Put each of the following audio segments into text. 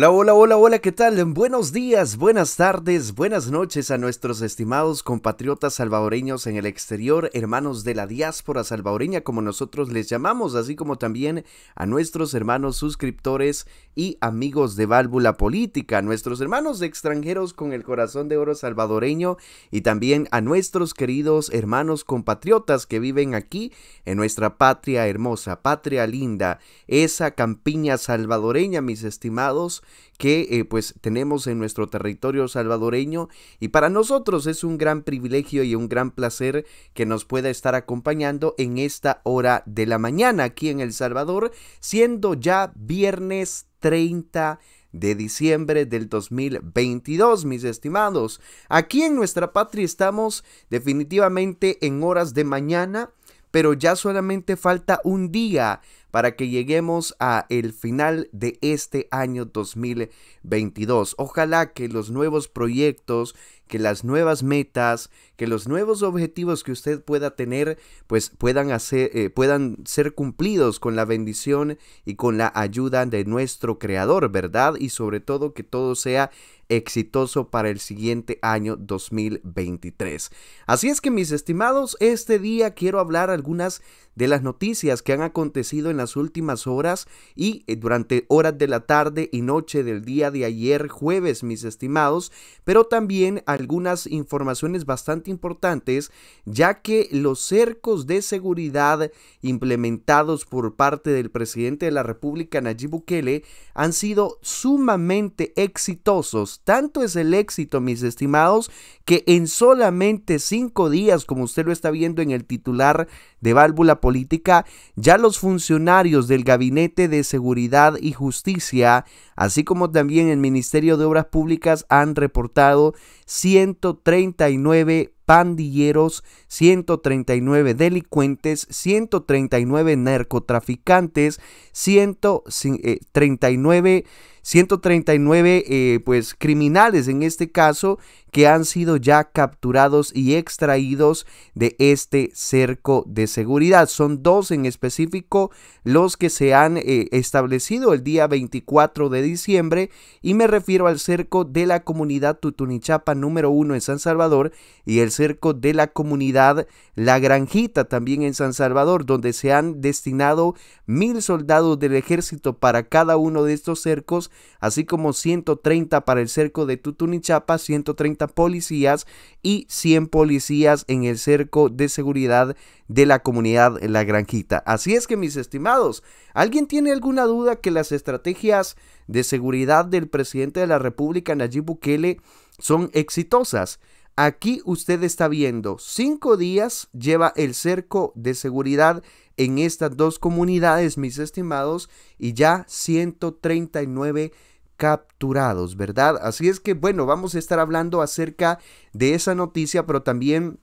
Hola, hola, hola, hola, ¿qué tal? Buenos días, buenas tardes, buenas noches a nuestros estimados compatriotas salvadoreños en el exterior, hermanos de la diáspora salvadoreña, como nosotros les llamamos, así como también a nuestros hermanos suscriptores y amigos de Válvula Política, nuestros hermanos extranjeros con el corazón de oro salvadoreño y también a nuestros queridos hermanos compatriotas que viven aquí en nuestra patria hermosa, patria linda, esa campiña salvadoreña, mis estimados que eh, pues tenemos en nuestro territorio salvadoreño y para nosotros es un gran privilegio y un gran placer que nos pueda estar acompañando en esta hora de la mañana aquí en El Salvador, siendo ya viernes 30 de diciembre del 2022, mis estimados. Aquí en nuestra patria estamos definitivamente en horas de mañana, pero ya solamente falta un día para que lleguemos a el final de este año 2022. Ojalá que los nuevos proyectos, que las nuevas metas, que los nuevos objetivos que usted pueda tener, pues puedan hacer eh, puedan ser cumplidos con la bendición y con la ayuda de nuestro creador, ¿verdad? Y sobre todo que todo sea exitoso para el siguiente año 2023. Así es que mis estimados, este día quiero hablar algunas de las noticias que han acontecido en las últimas horas y eh, durante horas de la tarde y noche del día de ayer jueves, mis estimados, pero también algunas informaciones bastante importantes, ya que los cercos de seguridad implementados por parte del presidente de la República, Nayib Bukele, han sido sumamente exitosos. Tanto es el éxito, mis estimados, que en solamente cinco días, como usted lo está viendo en el titular de válvula política, ya los funcionarios del Gabinete de Seguridad y Justicia, así como también el Ministerio de Obras Públicas, han reportado 139 pandilleros, 139 delincuentes, 139 narcotraficantes, 139 139 eh, pues criminales en este caso que han sido ya capturados y extraídos de este cerco de seguridad. Son dos en específico los que se han eh, establecido el día 24 de diciembre y me refiero al cerco de la comunidad Tutunichapa número 1 en San Salvador y el cerco de la comunidad La Granjita también en San Salvador, donde se han destinado mil soldados del ejército para cada uno de estos cercos así como 130 para el cerco de Tutunichapa, 130 policías y 100 policías en el cerco de seguridad de la comunidad La Granjita. Así es que mis estimados, ¿alguien tiene alguna duda que las estrategias de seguridad del presidente de la República Nayib Bukele son exitosas? Aquí usted está viendo, cinco días lleva el cerco de seguridad en estas dos comunidades, mis estimados, y ya 139 capturados, ¿verdad? Así es que, bueno, vamos a estar hablando acerca de esa noticia, pero también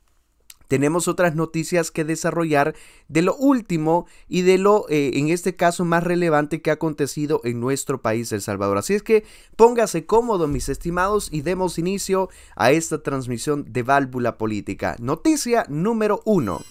tenemos otras noticias que desarrollar de lo último y de lo, eh, en este caso, más relevante que ha acontecido en nuestro país, El Salvador. Así es que póngase cómodo, mis estimados, y demos inicio a esta transmisión de válvula política. Noticia número uno.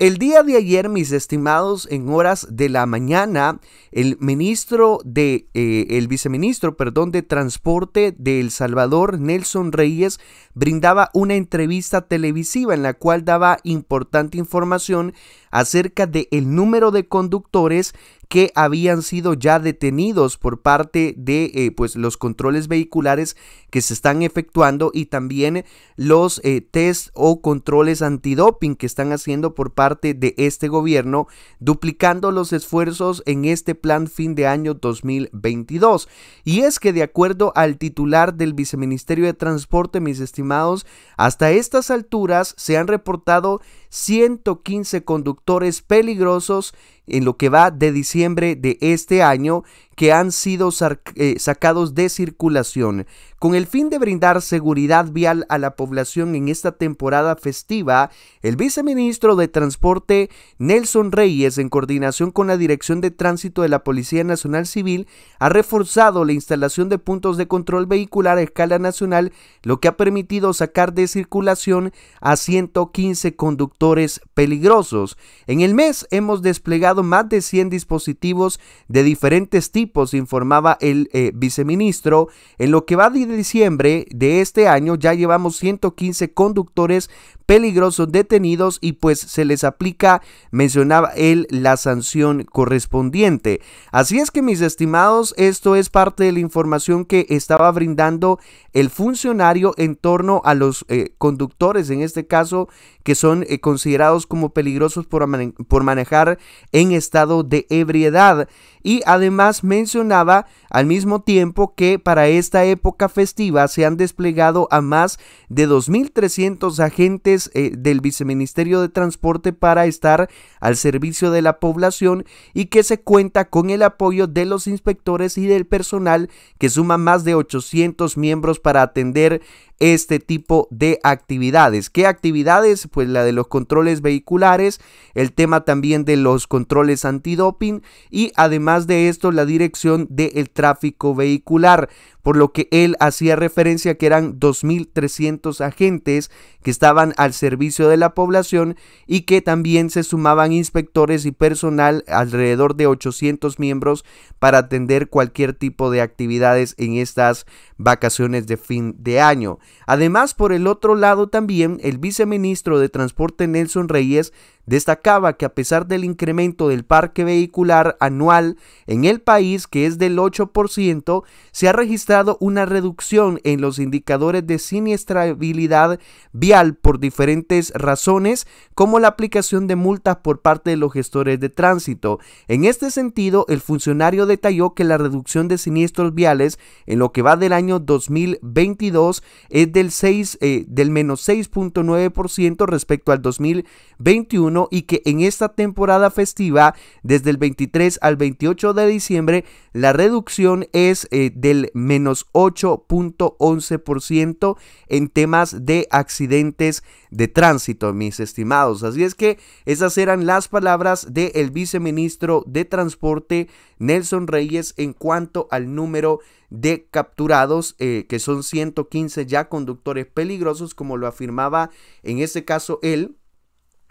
El día de ayer, mis estimados, en horas de la mañana, el ministro de, eh, el viceministro, perdón, de Transporte de El Salvador, Nelson Reyes, brindaba una entrevista televisiva en la cual daba importante información acerca del el número de conductores que habían sido ya detenidos por parte de eh, pues los controles vehiculares que se están efectuando y también los tests eh, test o controles antidoping que están haciendo por parte de este gobierno, duplicando los esfuerzos en este plan fin de año 2022. Y es que de acuerdo al titular del viceministerio de Transporte, mis estimados, hasta estas alturas se han reportado 115 conductores peligrosos en lo que va de diciembre de este año que han sido eh, sacados de circulación, con el fin de brindar seguridad vial a la población en esta temporada festiva, el viceministro de Transporte Nelson Reyes, en coordinación con la Dirección de Tránsito de la Policía Nacional Civil, ha reforzado la instalación de puntos de control vehicular a escala nacional, lo que ha permitido sacar de circulación a 115 conductores peligrosos. En el mes hemos desplegado más de 100 dispositivos de diferentes tipos informaba el eh, viceministro. En lo que va de diciembre de este año ya llevamos 115 conductores peligrosos detenidos y pues se les aplica, mencionaba él, la sanción correspondiente. Así es que mis estimados, esto es parte de la información que estaba brindando el funcionario en torno a los eh, conductores, en este caso, que son eh, considerados como peligrosos por, manejar en estado de ebriedad. Y además mencionaba al mismo tiempo que para esta época festiva se han desplegado a más de 2.300 agentes eh, del Viceministerio de Transporte para estar al servicio de la población y que se cuenta con el apoyo de los inspectores y del personal que suma más de 800 miembros para atender este tipo de actividades. ¿Qué actividades? Pues la de los controles vehiculares, el tema también de los controles antidoping y además de esto la dirección del tráfico vehicular, por lo que él hacía referencia que eran 2.300 agentes que estaban al servicio de la población y que también se sumaban inspectores y personal alrededor de 800 miembros para atender cualquier tipo de actividades en estas vacaciones de fin de año. Además, por el otro lado también, el viceministro de Transporte Nelson Reyes Destacaba que a pesar del incremento del parque vehicular anual en el país, que es del 8%, se ha registrado una reducción en los indicadores de siniestrabilidad vial por diferentes razones, como la aplicación de multas por parte de los gestores de tránsito. En este sentido, el funcionario detalló que la reducción de siniestros viales en lo que va del año 2022 es del 6 eh, del menos 6.9% respecto al 2021 y que en esta temporada festiva, desde el 23 al 28 de diciembre, la reducción es eh, del menos 8.11% en temas de accidentes de tránsito, mis estimados. Así es que esas eran las palabras del viceministro de Transporte, Nelson Reyes, en cuanto al número de capturados, eh, que son 115 ya conductores peligrosos, como lo afirmaba en este caso él,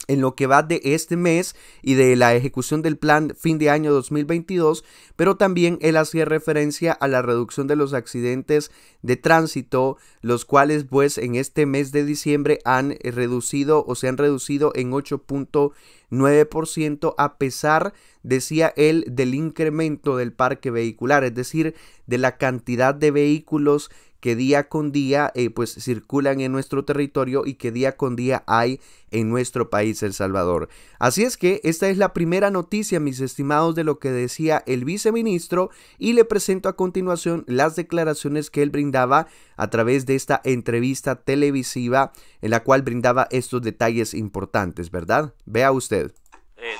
en lo que va de este mes y de la ejecución del plan fin de año 2022, pero también él hacía referencia a la reducción de los accidentes de tránsito, los cuales pues en este mes de diciembre han eh, reducido o se han reducido en 8.9% a pesar, decía él, del incremento del parque vehicular, es decir, de la cantidad de vehículos que día con día eh, pues circulan en nuestro territorio y que día con día hay en nuestro país El Salvador. Así es que esta es la primera noticia, mis estimados, de lo que decía el viceministro y le presento a continuación las declaraciones que él brindaba a través de esta entrevista televisiva en la cual brindaba estos detalles importantes, ¿verdad? Vea usted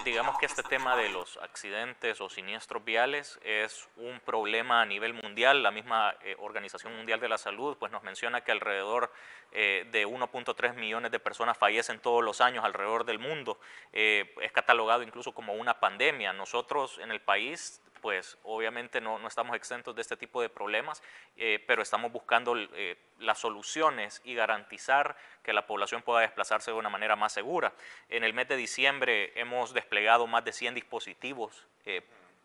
digamos que este tema de los accidentes o siniestros viales es un problema a nivel mundial. La misma eh, Organización Mundial de la Salud pues, nos menciona que alrededor eh, de 1.3 millones de personas fallecen todos los años alrededor del mundo. Eh, es catalogado incluso como una pandemia. Nosotros en el país pues obviamente no, no, estamos exentos de este tipo de problemas, eh, pero estamos buscando las soluciones y garantizar que la población pueda desplazarse de una manera más segura. En el mes de diciembre hemos desplegado más de 100 dispositivos eh,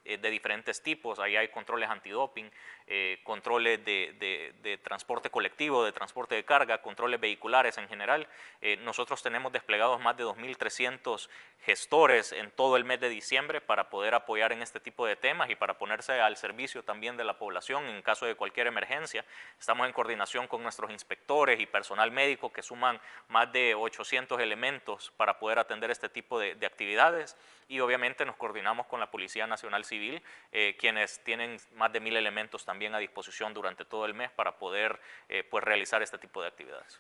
eh, de diferentes tipos. Ahí hay controles antidoping, eh, controles de, de, transporte colectivo, de transporte de carga, controles vehiculares en general. Eh, nosotros tenemos desplegados más de 2.300 gestores en todo el mes de diciembre para poder apoyar en este tipo de temas y para ponerse al servicio también de la población en caso de cualquier emergencia. Estamos en coordinación con nuestros inspectores y personal médico que suman más de 800 elementos para poder atender este tipo de, de actividades y obviamente nos coordinamos con la Policía Nacional Civil Civil, eh, quienes tienen más de mil elementos también a disposición durante todo el mes para poder eh, pues realizar este tipo de actividades.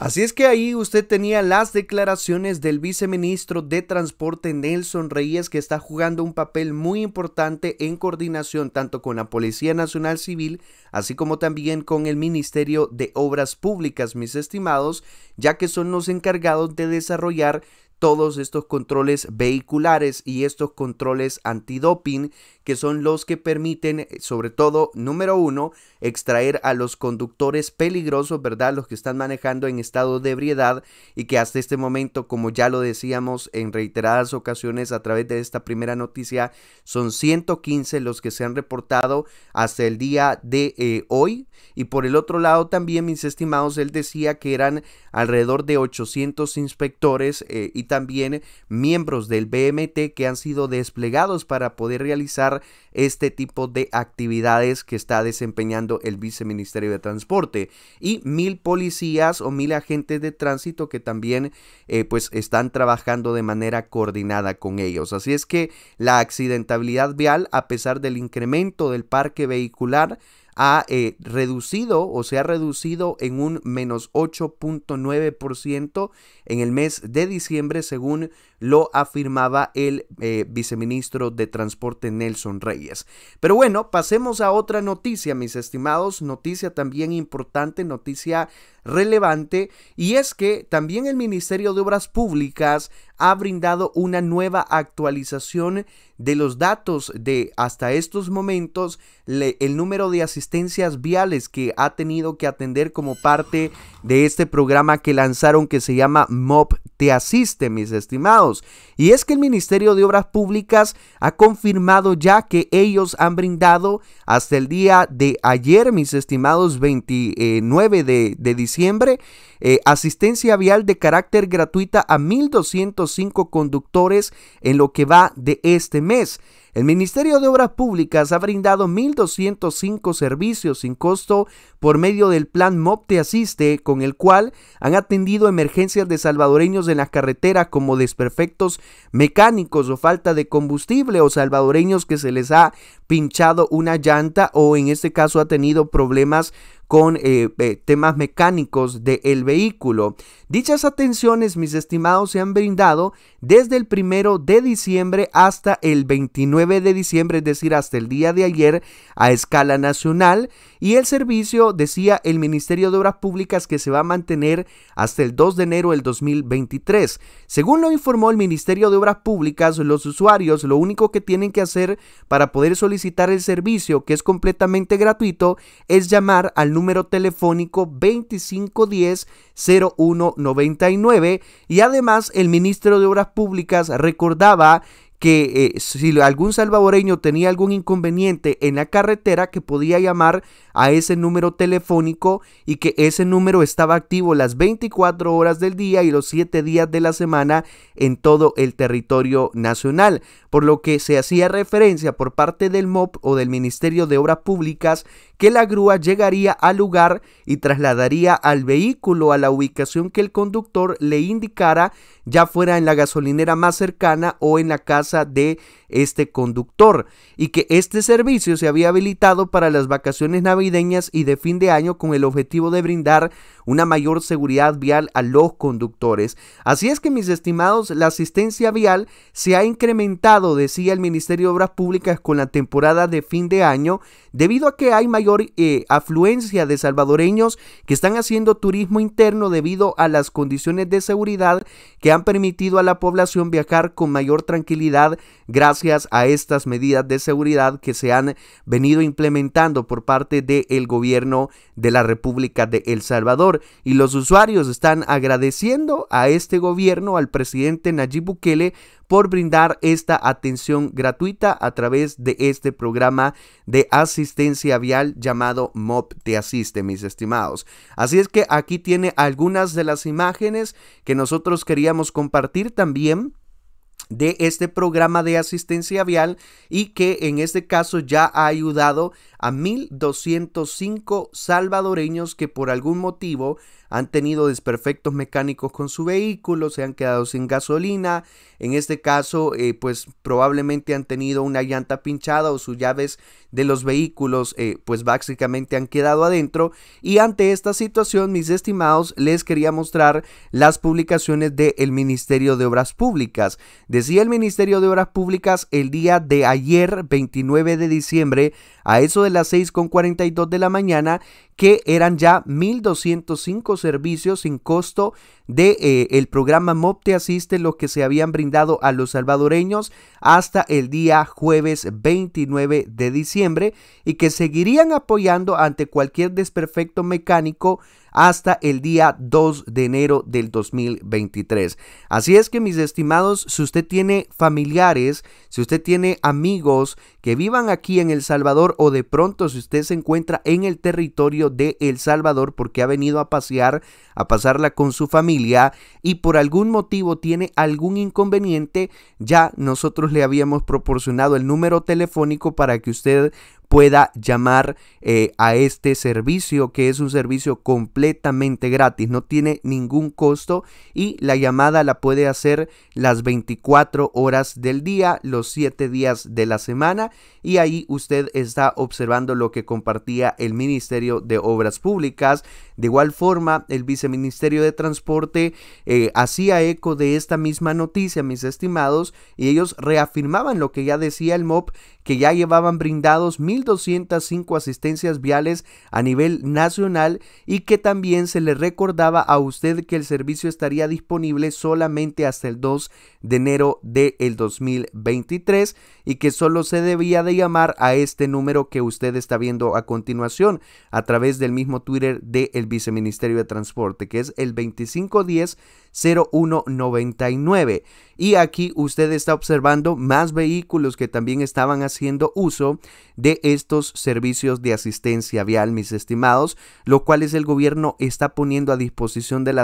Así es que ahí usted tenía las declaraciones del viceministro de Transporte Nelson Reyes que está jugando un papel muy importante en coordinación tanto con la Policía Nacional Civil así como también con el Ministerio de Obras Públicas, mis estimados, ya que son los encargados de desarrollar todos estos controles vehiculares y estos controles antidoping que son los que permiten sobre todo número uno extraer a los conductores peligrosos verdad los que están manejando en estado de ebriedad y que hasta este momento como ya lo decíamos en reiteradas ocasiones a través de esta primera noticia son 115 los que se han reportado hasta el día de eh, hoy y por el otro lado también mis estimados él decía que eran alrededor de 800 inspectores eh, y también miembros del BMT que han sido desplegados para poder realizar este tipo de actividades que está desempeñando el viceministerio de transporte y mil policías o mil agentes de tránsito que también eh, pues están trabajando de manera coordinada con ellos así es que la accidentabilidad vial a pesar del incremento del parque vehicular ha eh, reducido o se ha reducido en un menos 8.9% en el mes de diciembre, según lo afirmaba el eh, viceministro de Transporte Nelson Reyes. Pero bueno, pasemos a otra noticia, mis estimados, noticia también importante, noticia relevante, y es que también el Ministerio de Obras Públicas ha brindado una nueva actualización de los datos de hasta estos momentos, el número de asistencias viales que ha tenido que atender como parte de este programa que lanzaron que se llama MOP Te Asiste, mis estimados. Y es que el Ministerio de Obras Públicas ha confirmado ya que ellos han brindado hasta el día de ayer, mis estimados 29 de, diciembre, eh, asistencia vial de carácter gratuita a 1.205 conductores en lo que va de este mes. El Ministerio de Obras Públicas ha brindado 1.205 servicios sin costo por medio del plan Mopte Asiste, con el cual han atendido emergencias de salvadoreños en las carreteras como desperfectos mecánicos o falta de combustible o salvadoreños que se les ha pinchado una llanta o en este caso ha tenido problemas con eh, eh, temas mecánicos del vehículo. Dichas atenciones, mis estimados, se han brindado desde el primero de diciembre hasta el 29 de diciembre, es decir, hasta el día de ayer a escala nacional. Y el servicio, decía el Ministerio de Obras Públicas, que se va a mantener hasta el 2 de enero del 2023. Según lo informó el Ministerio de Obras Públicas, los usuarios lo único que tienen que hacer para poder solicitar el servicio, que es completamente gratuito, es llamar al número telefónico 2510-0199 y además el ministro de Obras Públicas recordaba que eh, si algún salvadoreño tenía algún inconveniente en la carretera que podía llamar a ese número telefónico y que ese número estaba activo las 24 horas del día y los 7 días de la semana en todo el territorio nacional, por lo que se hacía referencia por parte del MOP o del Ministerio de Obras Públicas que la grúa llegaría al lugar y trasladaría al vehículo a la ubicación que el conductor le indicara, ya fuera en la gasolinera más cercana o en la casa masa de este conductor y que este servicio se había habilitado para las vacaciones navideñas y de fin de año con el objetivo de brindar una mayor seguridad vial a los conductores. Así es que mis estimados, la asistencia vial se ha incrementado, decía el Ministerio de Obras Públicas, con la temporada de fin de año, debido a que hay mayor eh, afluencia de salvadoreños que están haciendo turismo interno debido a las condiciones de seguridad que han permitido a la población viajar con mayor tranquilidad gracias gracias a estas medidas de seguridad que se han venido implementando por parte del gobierno de la República de El Salvador. Y los usuarios están agradeciendo a este gobierno, al presidente Nayib Bukele, por brindar esta atención gratuita a través de este programa de asistencia vial llamado MOP Te Asiste, mis estimados. Así es que aquí tiene algunas de las imágenes que nosotros queríamos compartir también de este programa de asistencia vial y que en este caso ya ha ayudado a 1.205 salvadoreños que por algún motivo han tenido desperfectos mecánicos con su vehículo, se han quedado sin gasolina, en este caso eh, pues probablemente han tenido una llanta pinchada o sus llaves de los vehículos eh, pues básicamente han quedado adentro y ante esta situación mis estimados les quería mostrar las publicaciones del Ministerio de Obras Públicas. Decía el Ministerio de Obras Públicas el día de ayer 29 de diciembre a eso de las 6.42 de la mañana que eran ya 1.205 servicios sin costo del de, eh, el programa Mopte Asiste, los que se habían brindado a los salvadoreños hasta el día jueves 29 de diciembre y que seguirían apoyando ante cualquier desperfecto mecánico hasta el día 2 de enero del 2023. Así es que mis estimados, si usted tiene familiares, si usted tiene amigos que vivan aquí en El Salvador o de pronto si usted se encuentra en el territorio de El Salvador porque ha venido a pasear, a pasarla con su familia y por algún motivo tiene algún inconveniente, ya nosotros le habíamos proporcionado el número telefónico para que usted pueda llamar eh, a este servicio que es un servicio completamente gratis, no tiene ningún costo y la llamada la puede hacer las 24 horas del día, los 7 días de la semana y ahí usted está observando lo que compartía el Ministerio de Obras Públicas. De igual forma, el Viceministerio de Transporte eh, hacía eco de esta misma noticia, mis estimados, y ellos reafirmaban lo que ya decía el MOP, que ya llevaban brindados mil 1.205 asistencias viales a nivel nacional y que también se le recordaba a usted que el servicio estaría disponible solamente hasta el 2 de enero del 2023 y que solo se debía de llamar a este número que usted está viendo a continuación a través del mismo Twitter del Viceministerio de Transporte, que es el 2510 0199. Y aquí usted está observando más vehículos que también estaban haciendo uso de estos servicios de asistencia vial, mis estimados, lo cual es el gobierno está poniendo a disposición de,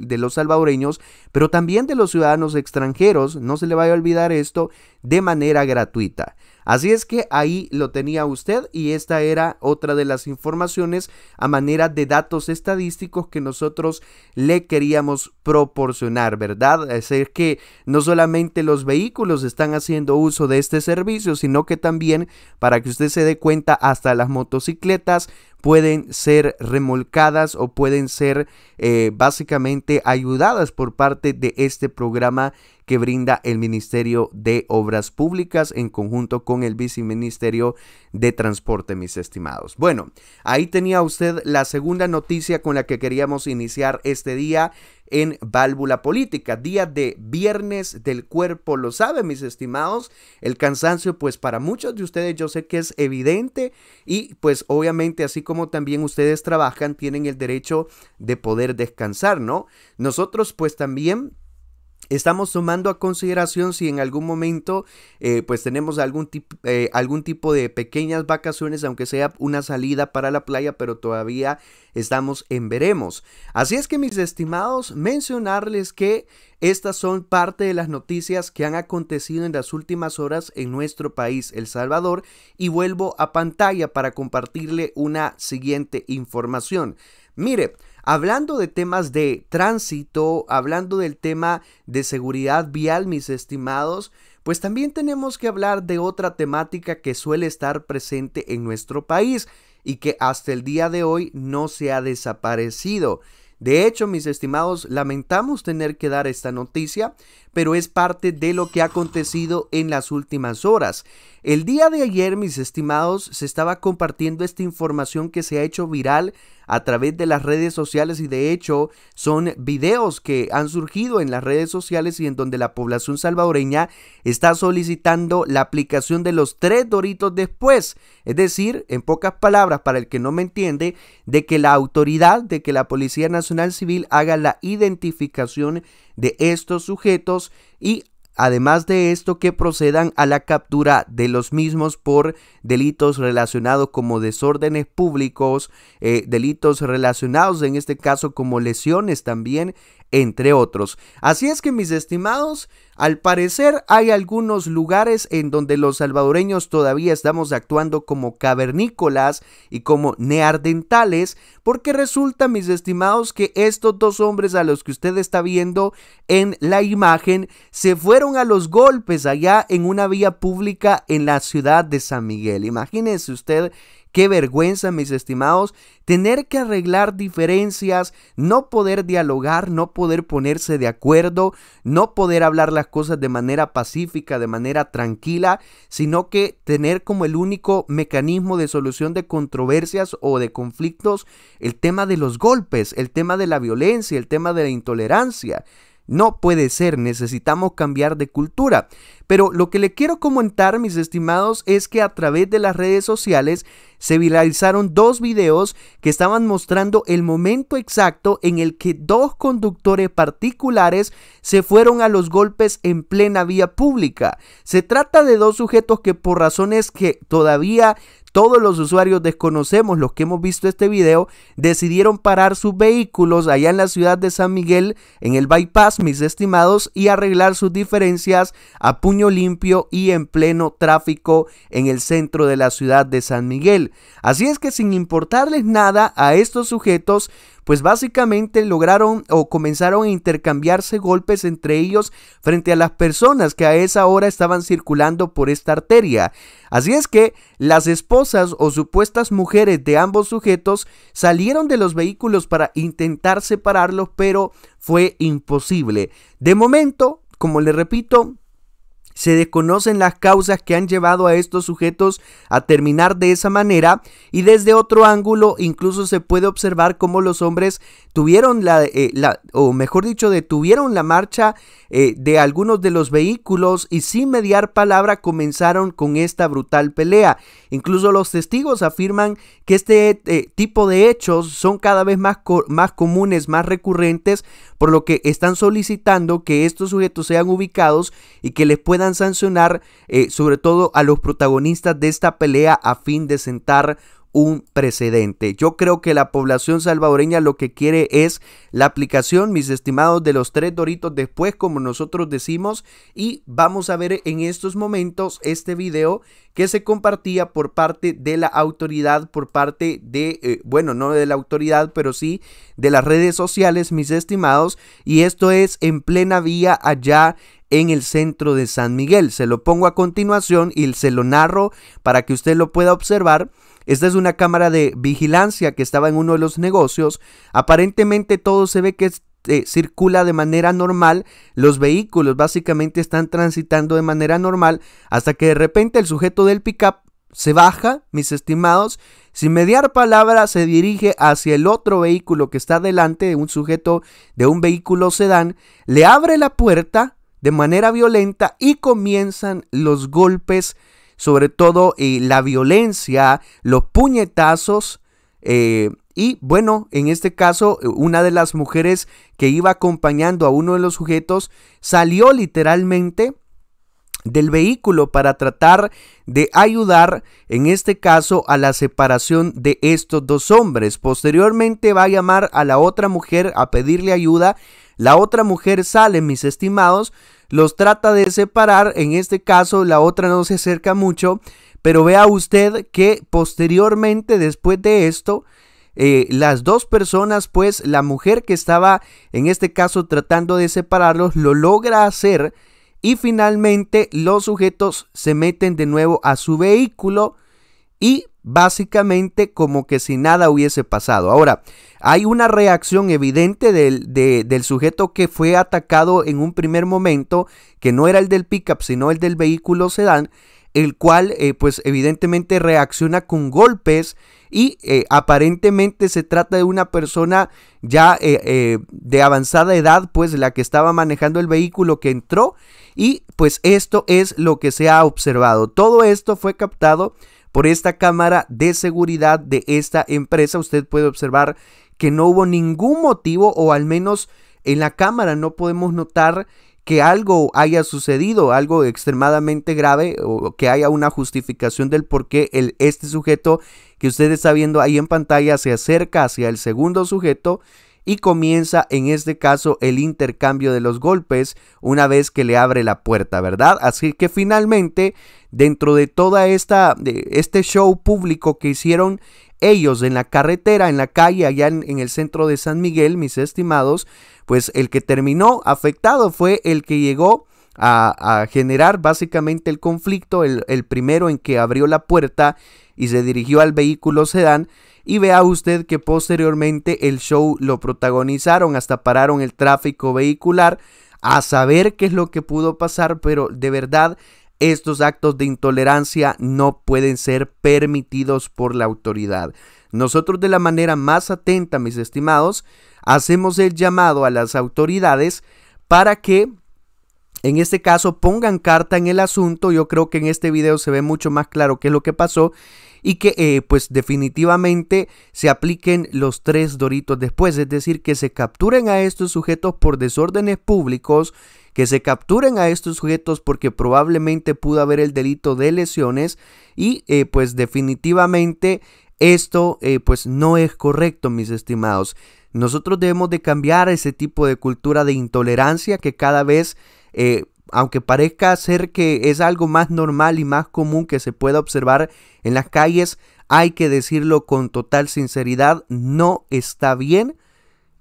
de los salvadoreños, pero también de los ciudadanos extranjeros, no se le vaya a olvidar esto, de manera gratuita. Así es que ahí lo tenía usted y esta era otra de las informaciones a manera de datos estadísticos que nosotros le queríamos proporcionar, ¿verdad? Es decir, que no solamente los vehículos están haciendo uso de este servicio, sino que también, para que usted se dé cuenta, hasta las motocicletas, pueden ser remolcadas o pueden ser eh, básicamente ayudadas por parte de este programa que brinda el Ministerio de Obras Públicas en conjunto con el Viceministerio de Transporte, mis estimados. Bueno, ahí tenía usted la segunda noticia con la que queríamos iniciar este día en Válvula Política, día de viernes del cuerpo, lo sabe mis estimados, el cansancio pues para muchos de ustedes yo sé que es evidente y pues obviamente así como también ustedes trabajan tienen el derecho de poder descansar, ¿no? Nosotros pues también Estamos tomando a consideración si en algún momento eh, pues tenemos algún, eh, algún tipo de pequeñas vacaciones, aunque sea una salida para la playa, pero todavía estamos en veremos. Así es que mis estimados, mencionarles que estas son parte de las noticias que han acontecido en las últimas horas en nuestro país, El Salvador, y vuelvo a pantalla para compartirle una siguiente información. Mire, Hablando de temas de tránsito, hablando del tema de seguridad vial, mis estimados, pues también tenemos que hablar de otra temática que suele estar presente en nuestro país y que hasta el día de hoy no se ha desaparecido. De hecho, mis estimados, lamentamos tener que dar esta noticia, pero es parte de lo que ha acontecido en las últimas horas. El día de ayer, mis estimados, se estaba compartiendo esta información que se ha hecho viral a través de las redes sociales y de hecho son videos que han surgido en las redes sociales y en donde la población salvadoreña está solicitando la aplicación de los tres doritos después. Es decir, en pocas palabras, para el que no me entiende, de que la autoridad, de que la Policía Nacional Civil haga la identificación de estos sujetos y además de esto, que procedan a la captura de los mismos por delitos relacionados como desórdenes públicos, eh, delitos relacionados en este caso como lesiones también entre otros. Así es que mis estimados, al parecer hay algunos lugares en donde los salvadoreños todavía estamos actuando como cavernícolas y como neardentales, porque resulta, mis estimados, que estos dos hombres a los que usted está viendo en la imagen se fueron a los golpes allá en una vía pública en la ciudad de San Miguel. Imagínese usted Qué vergüenza, mis estimados, tener que arreglar diferencias, no poder dialogar, no poder ponerse de acuerdo, no poder hablar las cosas de manera pacífica, de manera tranquila, sino que tener como el único mecanismo de solución de controversias o de conflictos el tema de los golpes, el tema de la violencia, el tema de la intolerancia. No puede ser, necesitamos cambiar de cultura. Pero lo que le quiero comentar, mis estimados, es que a través de las redes sociales se viralizaron dos videos que estaban mostrando el momento exacto en el que dos conductores particulares se fueron a los golpes en plena vía pública. Se trata de dos sujetos que por razones que todavía todos los usuarios desconocemos los que hemos visto este video, decidieron parar sus vehículos allá en la ciudad de San Miguel, en el bypass, mis estimados, y arreglar sus diferencias a puño limpio y en pleno tráfico en el centro de la ciudad de San Miguel. Así es que sin importarles nada a estos sujetos, pues básicamente lograron o comenzaron a intercambiarse golpes entre ellos frente a las personas que a esa hora estaban circulando por esta arteria. Así es que las esposas o supuestas mujeres de ambos sujetos salieron de los vehículos para intentar separarlos, pero fue imposible. De momento, como le repito, se desconocen las causas que han llevado a estos sujetos a terminar de esa manera y desde otro ángulo incluso se puede observar cómo los hombres tuvieron la, eh, o mejor dicho, detuvieron la marcha eh, de algunos de los vehículos y sin mediar palabra comenzaron con esta brutal pelea. Incluso los testigos afirman que este eh, tipo de hechos son cada vez más, más comunes, más recurrentes, por lo que están solicitando que estos sujetos sean ubicados y que les puedan sancionar eh, sobre todo a los protagonistas de esta pelea a fin de sentar un precedente. Yo creo que la población salvadoreña lo que quiere es la aplicación, mis estimados, de los tres doritos después, como nosotros decimos, y vamos a ver en estos momentos este video que se compartía por parte de la autoridad, por parte de, eh, bueno, no de la autoridad, pero sí de las redes sociales, mis estimados, y esto es en plena vía allá en el centro de San Miguel. Se lo pongo a continuación y se lo narro para que usted lo pueda observar. Esta es una cámara de vigilancia que estaba en uno de los negocios. Aparentemente todo se ve que eh, circula de manera normal, los vehículos básicamente están transitando de manera normal, hasta que de repente el sujeto del pickup se baja, mis estimados, sin mediar palabra se dirige hacia el otro vehículo que está delante de un sujeto de un vehículo sedán, le abre la puerta de manera violenta y comienzan los golpes sobre todo eh, la violencia, los puñetazos. Eh, y bueno, en este caso, una de las mujeres que iba acompañando a uno de los sujetos salió literalmente del vehículo para tratar de ayudar en este caso a la separación de estos dos hombres. Posteriormente va a llamar a la otra mujer a pedirle ayuda. La otra mujer sale, mis estimados, los trata de separar, en este caso la otra no se acerca mucho, pero vea usted que posteriormente, después de esto, eh, las dos personas, pues la mujer que estaba en este caso tratando de separarlos, lo logra hacer y finalmente los sujetos se meten de nuevo a su vehículo y básicamente como que si nada hubiese pasado. Ahora, hay una reacción evidente del, del, sujeto que fue atacado en un primer momento, que no era el del pickup, sino el del vehículo sedán, el cual eh, pues evidentemente reacciona con golpes y eh, aparentemente se trata de una persona ya eh, de avanzada edad, pues la que estaba manejando el vehículo que entró y pues esto es lo que se ha observado. Todo esto fue captado por esta cámara de seguridad de esta empresa usted puede observar que no hubo ningún motivo o al menos en la cámara no podemos notar que algo haya sucedido, algo extremadamente grave o que haya una justificación del por qué el, este sujeto que usted está viendo ahí en pantalla se acerca hacia el segundo sujeto y comienza en este caso el intercambio de los golpes una vez que le abre la puerta, ¿verdad? Así que finalmente dentro de toda esta de este show público que hicieron ellos en la carretera, en la calle, allá en, el centro de San Miguel, mis estimados, pues el que terminó afectado fue el que llegó a, generar básicamente el conflicto, el, el, primero en que abrió la puerta y se dirigió al vehículo sedán. Y vea usted que posteriormente el show lo protagonizaron, hasta pararon el tráfico vehicular, a saber qué es lo que pudo pasar, pero de verdad estos actos de intolerancia no pueden ser permitidos por la autoridad. Nosotros de la manera más atenta, mis estimados, hacemos el llamado a las autoridades para que en este caso pongan carta en el asunto. Yo creo que en este video se ve mucho más claro qué es lo que pasó y que eh, pues definitivamente se apliquen los tres doritos después. Es decir, que se capturen a estos sujetos por desórdenes públicos que se capturen a estos sujetos porque probablemente pudo haber el delito de lesiones y eh, pues definitivamente esto eh, pues no es correcto mis estimados. Nosotros debemos de cambiar ese tipo de cultura de intolerancia que cada vez... Eh, aunque parezca ser que es algo más normal y más común que se pueda observar en las calles, hay que decirlo con total sinceridad, no está bien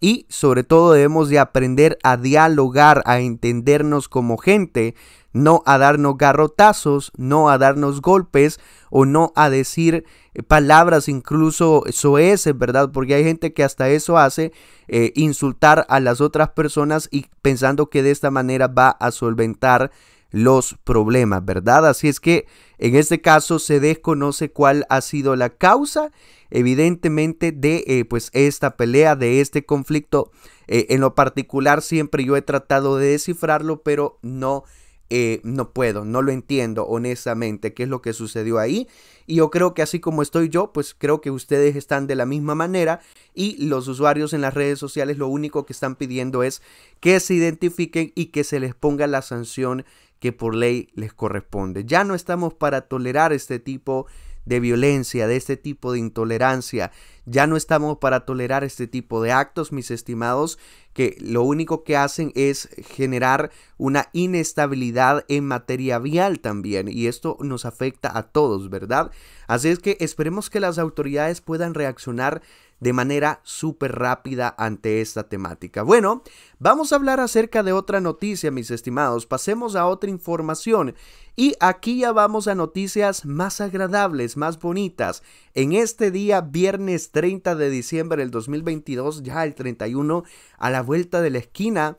y sobre todo debemos de aprender a dialogar, a entendernos como gente, no a darnos garrotazos, no a darnos golpes o no a decir eh, palabras incluso soeces, ¿verdad? Porque hay gente que hasta eso hace, eh, insultar a las otras personas y pensando que de esta manera va a solventar los problemas, ¿verdad? Así es que en este caso se desconoce cuál ha sido la causa, evidentemente, de eh, pues esta pelea, de este conflicto. Eh, en lo particular siempre yo he tratado de descifrarlo, pero no, eh, no puedo, no lo entiendo honestamente qué es lo que sucedió ahí. Y yo creo que así como estoy yo, pues creo que ustedes están de la misma manera y los usuarios en las redes sociales lo único que están pidiendo es que se identifiquen y que se les ponga la sanción que por ley les corresponde. Ya no estamos para tolerar este tipo de violencia, de este tipo de intolerancia. Ya no estamos para tolerar este tipo de actos, mis estimados, que lo único que hacen es generar una inestabilidad en materia vial también. Y esto nos afecta a todos, ¿verdad? Así es que esperemos que las autoridades puedan reaccionar de manera súper rápida ante esta temática. Bueno, vamos a hablar acerca de otra noticia, mis estimados. Pasemos a otra información. Y aquí ya vamos a noticias más agradables, más bonitas. En este día, viernes 30 de diciembre del 2022, ya el 31, a la vuelta de la esquina.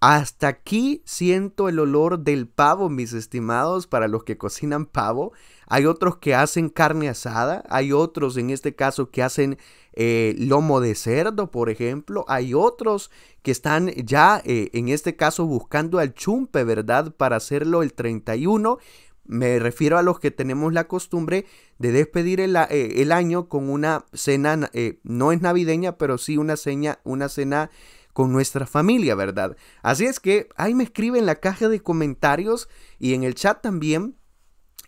Hasta aquí siento el olor del pavo, mis estimados, para los que cocinan pavo. Hay otros que hacen carne asada, hay otros en este caso que hacen eh, lomo de cerdo, por ejemplo. Hay otros que están ya, eh, en este caso, buscando al chumpe, ¿verdad? Para hacerlo el 31. Me refiero a los que tenemos la costumbre de despedir el, eh, año con una cena, no es navideña, pero sí una, seña, una cena con nuestra familia, ¿verdad? Así es que ahí me escribe en la caja de comentarios y en el chat también.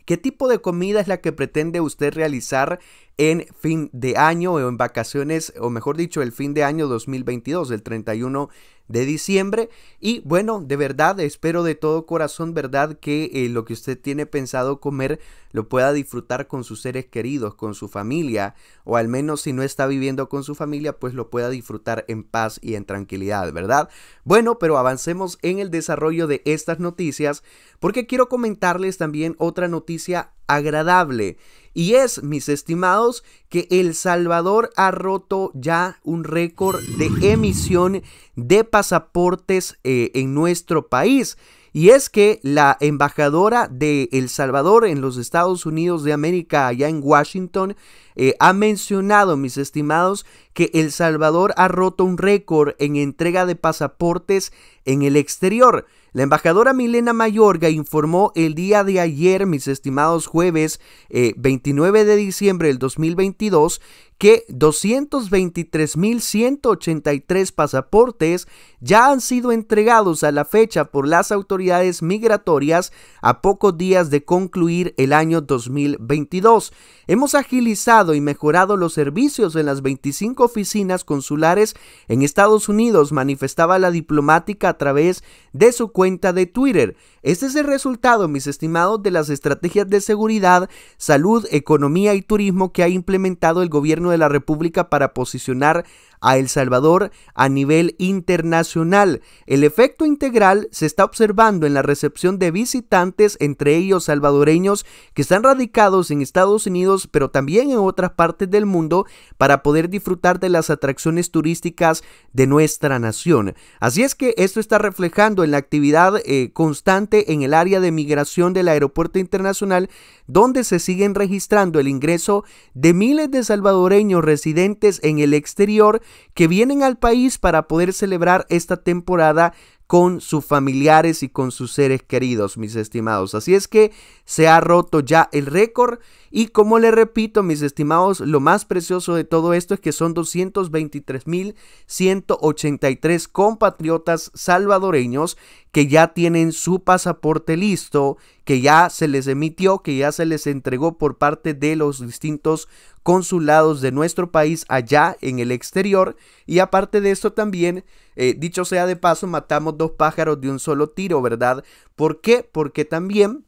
¿Qué tipo de comida es la que pretende usted realizar en fin de año o en vacaciones, o mejor dicho, el fin de año 2022, el 31 de diciembre. Y bueno, de verdad, espero de todo corazón, ¿verdad? Que eh, lo que usted tiene pensado comer lo pueda disfrutar con sus seres queridos, con su familia, o al menos si no está viviendo con su familia, pues lo pueda disfrutar en paz y en tranquilidad, ¿verdad? Bueno, pero avancemos en el desarrollo de estas noticias, porque quiero comentarles también otra noticia agradable y es, mis estimados, que El Salvador ha roto ya un récord de emisión de pasaportes eh, en nuestro país. Y es que la embajadora de El Salvador en los Estados Unidos de América, allá en Washington, eh, ha mencionado, mis estimados, que El Salvador ha roto un récord en entrega de pasaportes en el exterior. La embajadora Milena Mayorga informó el día de ayer, mis estimados jueves 29 eh, de diciembre del 2022, que 223.183 pasaportes ya han sido entregados a la fecha por las autoridades migratorias a pocos días de concluir el año 2022. Hemos agilizado y mejorado los servicios en las 25 oficinas consulares en Estados Unidos, manifestaba la diplomática a través de su cuenta de Twitter. Este es el resultado, mis estimados, de las estrategias de seguridad, salud, economía y turismo que ha implementado el gobierno de la República para posicionar a El Salvador a nivel internacional. El efecto integral se está observando en la recepción de visitantes, entre ellos salvadoreños, que están radicados en Estados Unidos, pero también en otras partes del mundo, para poder disfrutar de las atracciones turísticas de nuestra nación. Así es que esto está reflejando en la actividad eh, constante en el área de migración del aeropuerto internacional, donde se siguen registrando el ingreso de miles de salvadoreños residentes en el exterior que vienen al país para poder celebrar esta temporada con sus familiares y con sus seres queridos, mis estimados. Así es que se ha roto ya el récord y como le repito, mis estimados, lo más precioso de todo esto es que son 223.183 compatriotas salvadoreños que ya tienen su pasaporte listo, que ya se les emitió, que ya se les entregó por parte de los distintos consulados de nuestro país allá en el exterior y aparte de esto también, eh, dicho sea de paso, matamos dos pájaros de un solo tiro, ¿verdad? ¿Por qué? Porque también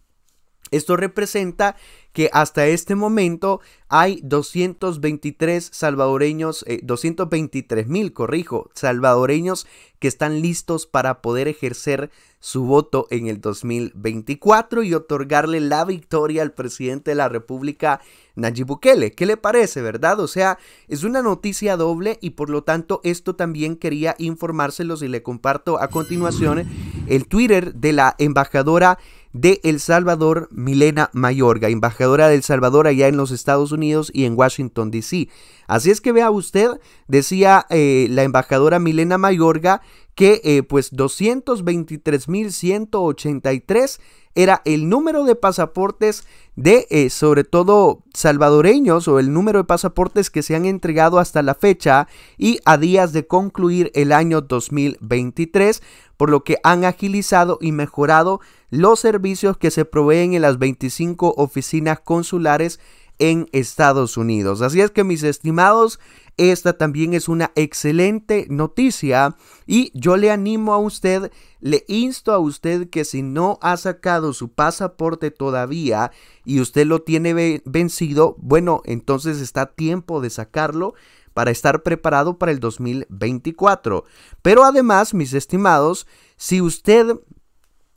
esto representa que hasta este momento hay 223 salvadoreños, 223 eh, mil, corrijo, salvadoreños que están listos para poder ejercer su voto en el 2024 y otorgarle la victoria al presidente de la República, Nayib Bukele. ¿Qué le parece, verdad? O sea, es una noticia doble y por lo tanto esto también quería informárselos y le comparto a continuación el Twitter de la embajadora de El Salvador, Milena Mayorga, embajadora de El Salvador allá en los Estados Unidos y en Washington, D.C. Así es que vea usted, decía eh, la embajadora Milena Mayorga, que eh, pues 223.183 era el número de pasaportes de, eh, sobre todo, salvadoreños o el número de pasaportes que se han entregado hasta la fecha y a días de concluir el año 2023, por lo que han agilizado y mejorado los servicios que se proveen en las 25 oficinas consulares en Estados Unidos. Así es que mis estimados, esta también es una excelente noticia y yo le animo a usted le insto a usted que si no ha sacado su pasaporte todavía y usted lo tiene vencido, bueno, entonces está tiempo de sacarlo para estar preparado para el 2024. Pero además, mis estimados, si usted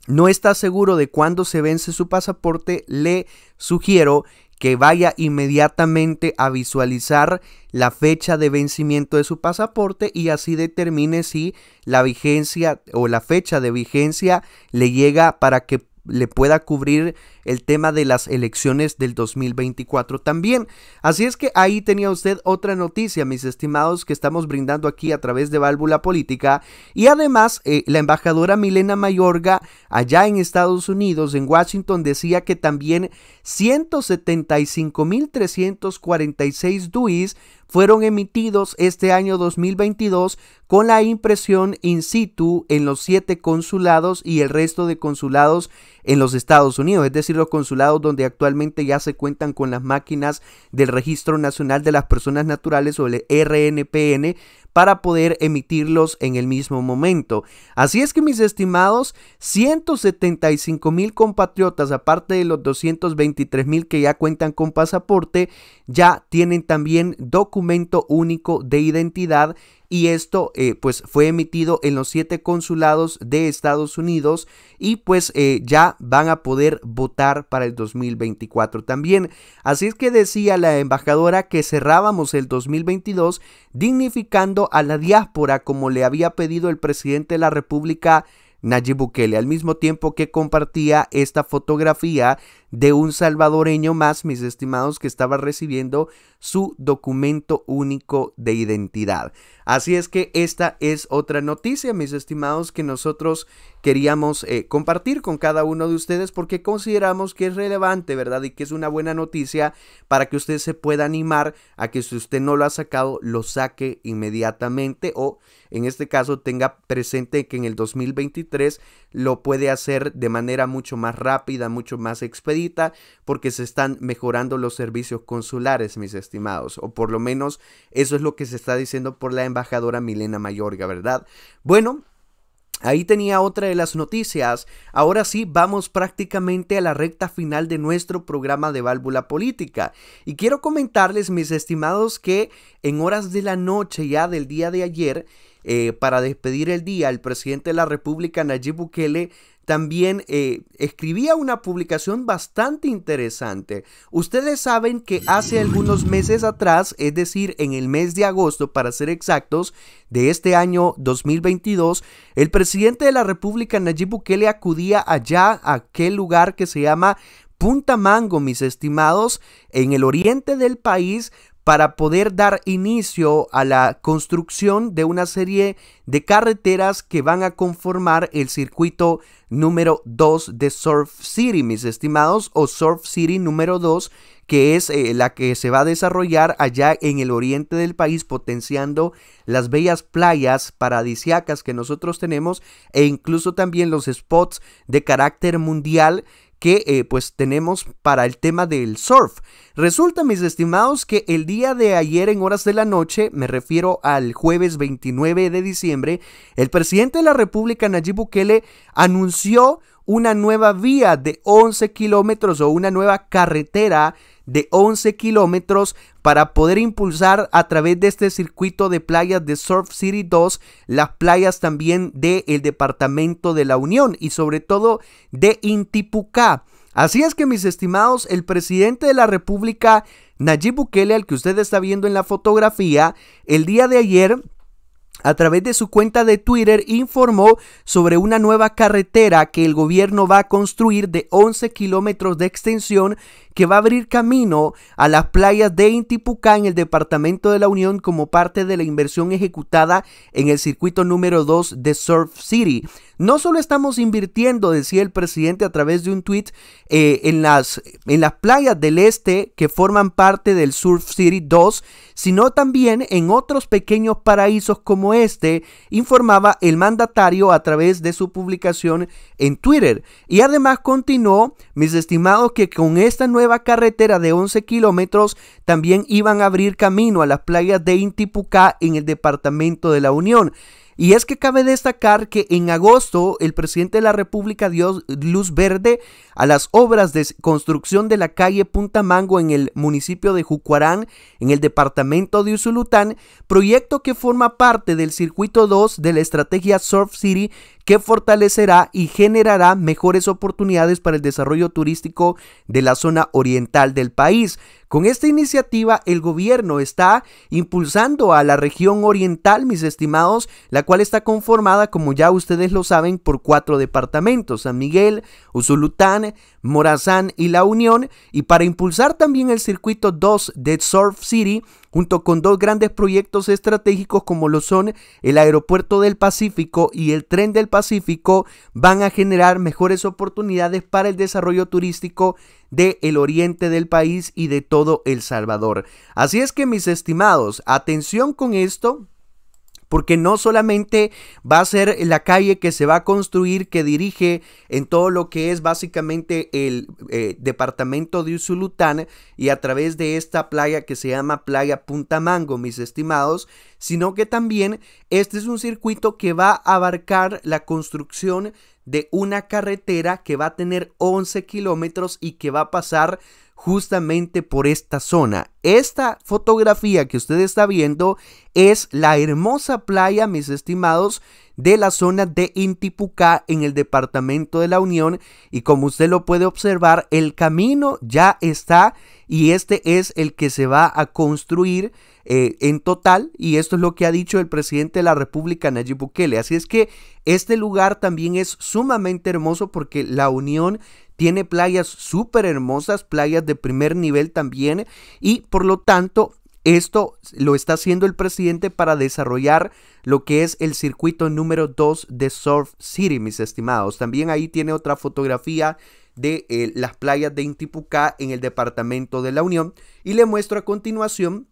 no está seguro de cuándo se vence su pasaporte, le sugiero que vaya inmediatamente a visualizar la fecha de vencimiento de su pasaporte y así determine si la vigencia o la fecha de vigencia le llega para que le pueda cubrir el tema de las elecciones del 2024 también. Así es que ahí tenía usted otra noticia, mis estimados, que estamos brindando aquí a través de Válvula Política. Y además, eh, la embajadora Milena Mayorga, allá en Estados Unidos, en Washington, decía que también 175.346 DUIs fueron emitidos este año 2022 con la impresión in situ en los siete consulados y el resto de consulados en los Estados Unidos, es decir, los consulados donde actualmente ya se cuentan con las máquinas del Registro Nacional de las Personas Naturales o el RNPN para poder emitirlos en el mismo momento. Así es que mis estimados, 175 mil compatriotas, aparte de los 223 mil que ya cuentan con pasaporte, ya tienen también documento único de identidad y esto eh, pues fue emitido en los siete consulados de Estados Unidos y pues eh, ya van a poder votar para el 2024 también. Así es que decía la embajadora que cerrábamos el 2022 dignificando a la diáspora como le había pedido el presidente de la República Nayib Bukele, al mismo tiempo que compartía esta fotografía de un salvadoreño más, mis estimados, que estaba recibiendo su documento único de identidad. Así es que esta es otra noticia, mis estimados, que nosotros queríamos eh, compartir con cada uno de ustedes porque consideramos que es relevante, ¿verdad? Y que es una buena noticia para que usted se pueda animar a que si usted no lo ha sacado, lo saque inmediatamente o en este caso tenga presente que en el 2023 lo puede hacer de manera mucho más rápida, mucho más expedita, porque se están mejorando los servicios consulares, mis estimados, o por lo menos eso es lo que se está diciendo por la embajadora Milena Mayorga, ¿verdad? Bueno, Ahí tenía otra de las noticias. Ahora sí, vamos prácticamente a la recta final de nuestro programa de válvula política. Y quiero comentarles, mis estimados, que en horas de la noche ya del día de ayer, eh, para despedir el día, el presidente de la República, Nayib Bukele, también eh, escribía una publicación bastante interesante. Ustedes saben que hace algunos meses atrás, es decir, en el mes de agosto para ser exactos, de este año 2022, el presidente de la República, Nayib Bukele, acudía allá a aquel lugar que se llama Punta Mango, mis estimados, en el oriente del país, para poder dar inicio a la construcción de una serie de carreteras que van a conformar el circuito número 2 de Surf City, mis estimados, o Surf City número 2, que es eh, la que se va a desarrollar allá en el oriente del país, potenciando las bellas playas paradisiacas que nosotros tenemos e incluso también los spots de carácter mundial que eh, pues tenemos para el tema del surf. Resulta, mis estimados, que el día de ayer en horas de la noche, me refiero al jueves 29 de diciembre, el presidente de la República, Nayib Bukele, anunció una nueva vía de 11 kilómetros o una nueva carretera de 11 kilómetros para poder impulsar a través de este circuito de playas de Surf City 2 las playas también del el Departamento de la Unión y sobre todo de Intipucá. Así es que mis estimados, el presidente de la República, Nayib Bukele, al que usted está viendo en la fotografía, el día de ayer a través de su cuenta de Twitter informó sobre una nueva carretera que el gobierno va a construir de 11 kilómetros de extensión que va a abrir camino a las playas de Intipucá en el departamento de la Unión como parte de la inversión ejecutada en el circuito número 2 de Surf City. No solo estamos invirtiendo, decía el presidente a través de un tweet, eh, en, las, en las playas del este que forman parte del Surf City 2, sino también en otros pequeños paraísos como este, informaba el mandatario a través de su publicación en Twitter. Y además continuó, mis estimados, que con esta nueva carretera de 11 kilómetros también iban a abrir camino a las playas de Intipucá en el departamento de la Unión. Y es que cabe destacar que en agosto el presidente de la República dio luz verde a las obras de construcción de la calle Punta Mango en el municipio de Jucuarán, en el departamento de Usulután, proyecto que forma parte del circuito 2 de la estrategia Surf City que fortalecerá y generará mejores oportunidades para el desarrollo turístico de la zona oriental del país. Con esta iniciativa, el gobierno está impulsando a la región oriental, mis estimados, la cual está conformada, como ya ustedes lo saben, por cuatro departamentos, San Miguel, Usulután, Morazán y La Unión, y para impulsar también el circuito 2 de Surf City, junto con dos grandes proyectos estratégicos como lo son el Aeropuerto del Pacífico y el Tren del Pacífico, van a generar mejores oportunidades para el desarrollo turístico del oriente del país y de todo El Salvador. Así es que mis estimados, atención con esto, porque no solamente va a ser la calle que se va a construir, que dirige en todo lo que es básicamente el eh, departamento de Usulután y a través de esta playa que se llama Playa Punta Mango, mis estimados, sino que también este es un circuito que va a abarcar la construcción de una carretera que va a tener 11 kilómetros y que va a pasar justamente por esta zona. Esta fotografía que usted está viendo es la hermosa playa, mis estimados, de la zona de Intipucá en el departamento de la Unión y como usted lo puede observar, el camino ya está y este es el que se va a construir eh, en total y esto es lo que ha dicho el presidente de la República Nayib Bukele. Así es que este lugar también es sumamente hermoso porque la Unión tiene playas súper hermosas, playas de primer nivel también y por lo tanto esto lo está haciendo el presidente para desarrollar lo que es el circuito número 2 de Surf City, mis estimados. También ahí tiene otra fotografía de eh, las playas de Intipucá en el departamento de la Unión. Y le muestro a continuación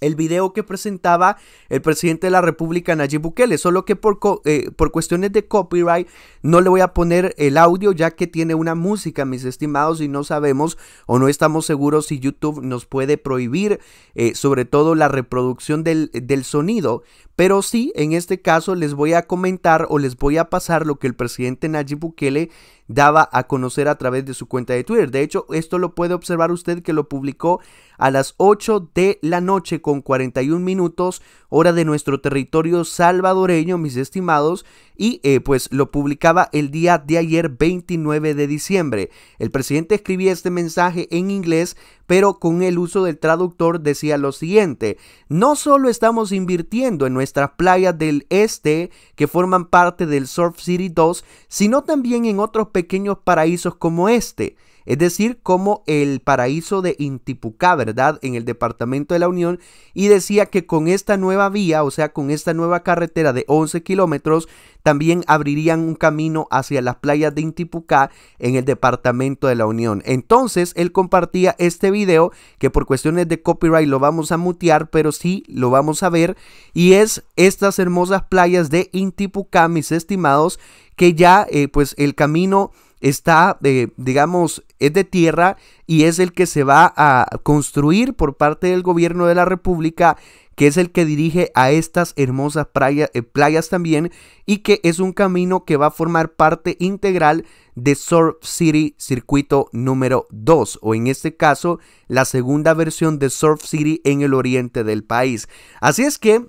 el video que presentaba el presidente de la República Nayib Bukele, solo que por, eh, por, cuestiones de copyright no le voy a poner el audio ya que tiene una música, mis estimados, y no sabemos o no estamos seguros si YouTube nos puede prohibir eh, sobre todo la reproducción del, del sonido, pero sí, en este caso les voy a comentar o les voy a pasar lo que el presidente Nayib Bukele daba a conocer a través de su cuenta de Twitter. De hecho, esto lo puede observar usted que lo publicó a las 8 de la noche con 41 minutos hora de nuestro territorio salvadoreño, mis estimados, y eh, pues lo publicaba el día de ayer 29 de diciembre. El presidente escribía este mensaje en inglés, pero con el uso del traductor decía lo siguiente, no solo estamos invirtiendo en nuestras playas del este, que forman parte del Surf City 2, sino también en otros pequeños paraísos como este es decir, como el paraíso de Intipucá, ¿verdad? En el departamento de la Unión, y decía que con esta nueva vía, o sea, con esta nueva carretera de 11 kilómetros, también abrirían un camino hacia las playas de Intipucá en el departamento de la Unión. Entonces, él compartía este video, que por cuestiones de copyright lo vamos a mutear, pero sí lo vamos a ver, y es estas hermosas playas de Intipucá, mis estimados, que ya, eh, pues, el camino está, de eh, digamos, es de tierra y es el que se va a construir por parte del gobierno de la República, que es el que dirige a estas hermosas eh, playas también y que es un camino que va a formar parte integral de Surf City Circuito número 2 o en este caso la segunda versión de Surf City en el oriente del país. Así es que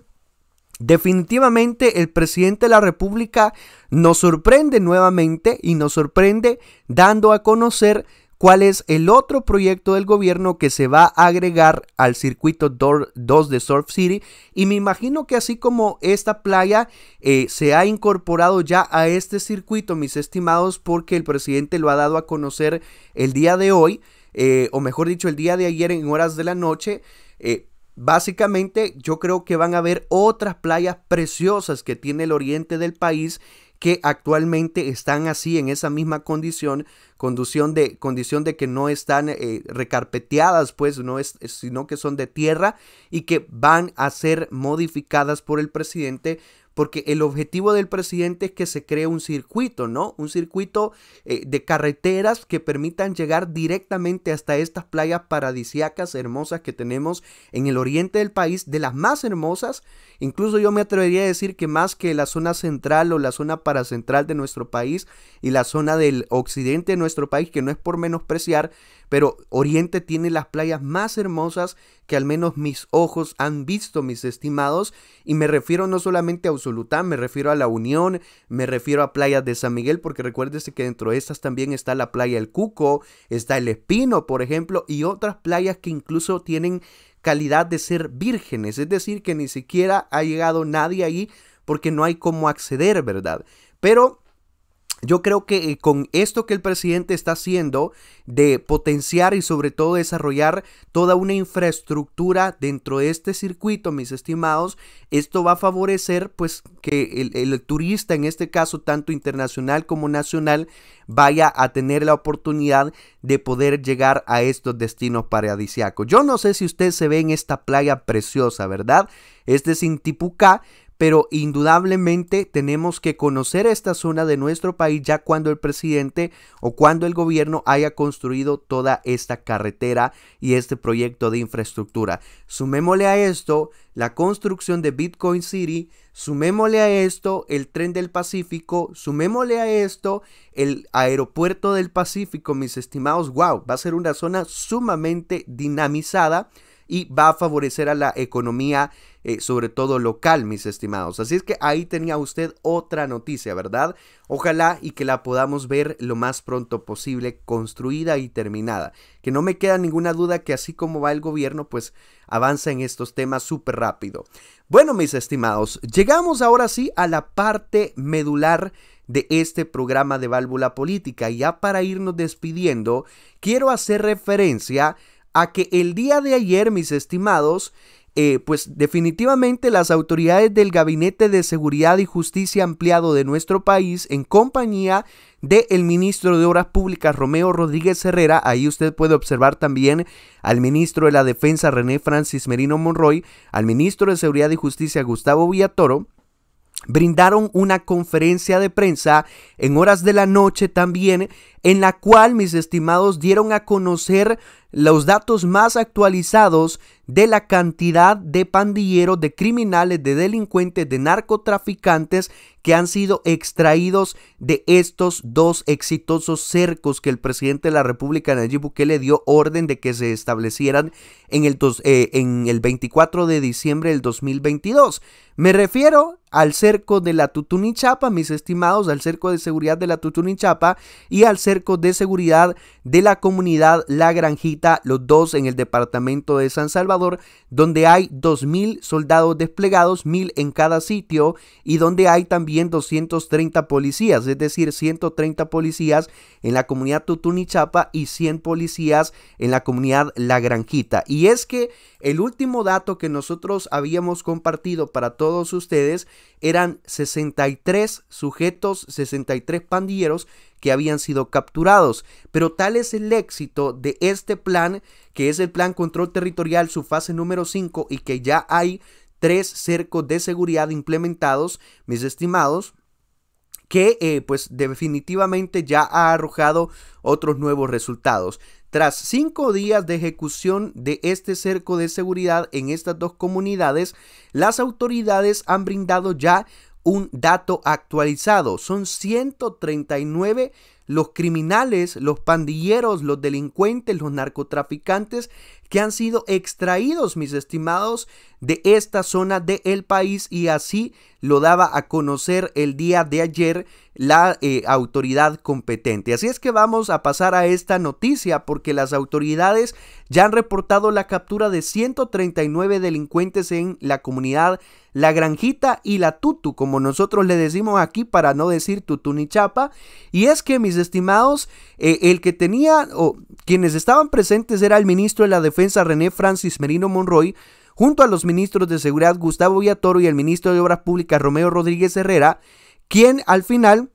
Definitivamente el presidente de la República nos sorprende nuevamente y nos sorprende dando a conocer cuál es el otro proyecto del gobierno que se va a agregar al circuito 2 de Surf City. Y me imagino que así como esta playa eh, se ha incorporado ya a este circuito, mis estimados, porque el presidente lo ha dado a conocer el día de hoy, eh, o mejor dicho, el día de ayer en horas de la noche. Eh, Básicamente yo creo que van a haber otras playas preciosas que tiene el oriente del país que actualmente están así en esa misma condición, condición de, condición de que no están eh, recarpeteadas, pues, no es, sino que son de tierra y que van a ser modificadas por el presidente porque el objetivo del presidente es que se cree un circuito, ¿no? Un circuito eh, de carreteras que permitan llegar directamente hasta estas playas paradisiacas hermosas que tenemos en el oriente del país, de las más hermosas, incluso yo me atrevería a decir que más que la zona central o la zona paracentral de nuestro país y la zona del occidente de nuestro país, que no es por menospreciar, pero Oriente tiene las playas más hermosas que al menos mis ojos han visto, mis estimados, y me refiero no solamente a Usulután, me refiero a La Unión, me refiero a playas de San Miguel, porque recuérdese que dentro de estas también está la playa El Cuco, está El Espino, por ejemplo, y otras playas que incluso tienen calidad de ser vírgenes, es decir, que ni siquiera ha llegado nadie ahí porque no hay cómo acceder, ¿verdad? Pero yo creo que eh, con esto que el presidente está haciendo de potenciar y sobre todo desarrollar toda una infraestructura dentro de este circuito, mis estimados, esto va a favorecer pues que el, turista, en este caso tanto internacional como nacional, vaya a tener la oportunidad de poder llegar a estos destinos paradisíacos. Yo no sé si usted se ve en esta playa preciosa, ¿verdad? Este es Intipucá, pero indudablemente tenemos que conocer esta zona de nuestro país ya cuando el presidente o cuando el gobierno haya construido toda esta carretera y este proyecto de infraestructura. Sumémosle a esto la construcción de Bitcoin City, sumémosle a esto el tren del Pacífico, sumémosle a esto el aeropuerto del Pacífico, mis estimados, wow, va a ser una zona sumamente dinamizada y va a favorecer a la economía, eh, sobre todo local, mis estimados. Así es que ahí tenía usted otra noticia, ¿verdad? Ojalá y que la podamos ver lo más pronto posible, construida y terminada. Que no me queda ninguna duda que así como va el gobierno, pues avanza en estos temas súper rápido. Bueno, mis estimados, llegamos ahora sí a la parte medular de este programa de válvula política. Ya para irnos despidiendo, quiero hacer referencia a que el día de ayer, mis estimados, eh, pues definitivamente las autoridades del Gabinete de Seguridad y Justicia Ampliado de nuestro país, en compañía del ministro de Obras Públicas Romeo Rodríguez Herrera, ahí usted puede observar también al ministro de la Defensa René Francis Merino Monroy, al ministro de Seguridad y Justicia Gustavo Villatoro, brindaron una conferencia de prensa en horas de la noche también, en la cual mis estimados dieron a conocer los datos más actualizados de la cantidad de pandilleros, de criminales, de delincuentes, de narcotraficantes que han sido extraídos de estos dos exitosos cercos que el presidente de la República, Nayib le dio orden de que se establecieran en el, eh, en el 24 de diciembre del 2022. Me refiero al cerco de la Tutunichapa, mis estimados, al cerco de seguridad de la Tutunichapa y al cerco de seguridad de la comunidad La Granjita, los dos en el departamento de San Salvador, donde hay mil soldados desplegados, mil en cada sitio y donde hay también 230 policías, es decir, 130 policías en la comunidad Tutunichapa y 100 policías en la comunidad La Granjita. Y es que el último dato que nosotros habíamos compartido para todos ustedes eran 63 sujetos, 63 pandilleros que habían sido capturados. Pero tal es el éxito de este plan, que es el plan control territorial, su fase número 5, y que ya hay tres cercos de seguridad implementados, mis estimados, que eh, pues definitivamente ya ha arrojado otros nuevos resultados. Tras cinco días de ejecución de este cerco de seguridad en estas dos comunidades, las autoridades han brindado ya un dato actualizado. Son 139 los criminales, los pandilleros, los delincuentes, los narcotraficantes que han sido extraídos, mis estimados, de esta zona del el país y así lo daba a conocer el día de ayer la eh, autoridad competente. Así es que vamos a pasar a esta noticia porque las autoridades ya han reportado la captura de 139 delincuentes en la comunidad La Granjita y La Tutu, como nosotros le decimos aquí para no decir Tutu ni Chapa. Y es que, mis estimados, eh, el que tenía o quienes estaban presentes era el ministro de la Defensa René Francis Merino Monroy, junto a los ministros de Seguridad Gustavo Villatoro y el ministro de Obras Públicas Romeo Rodríguez Herrera, quien al final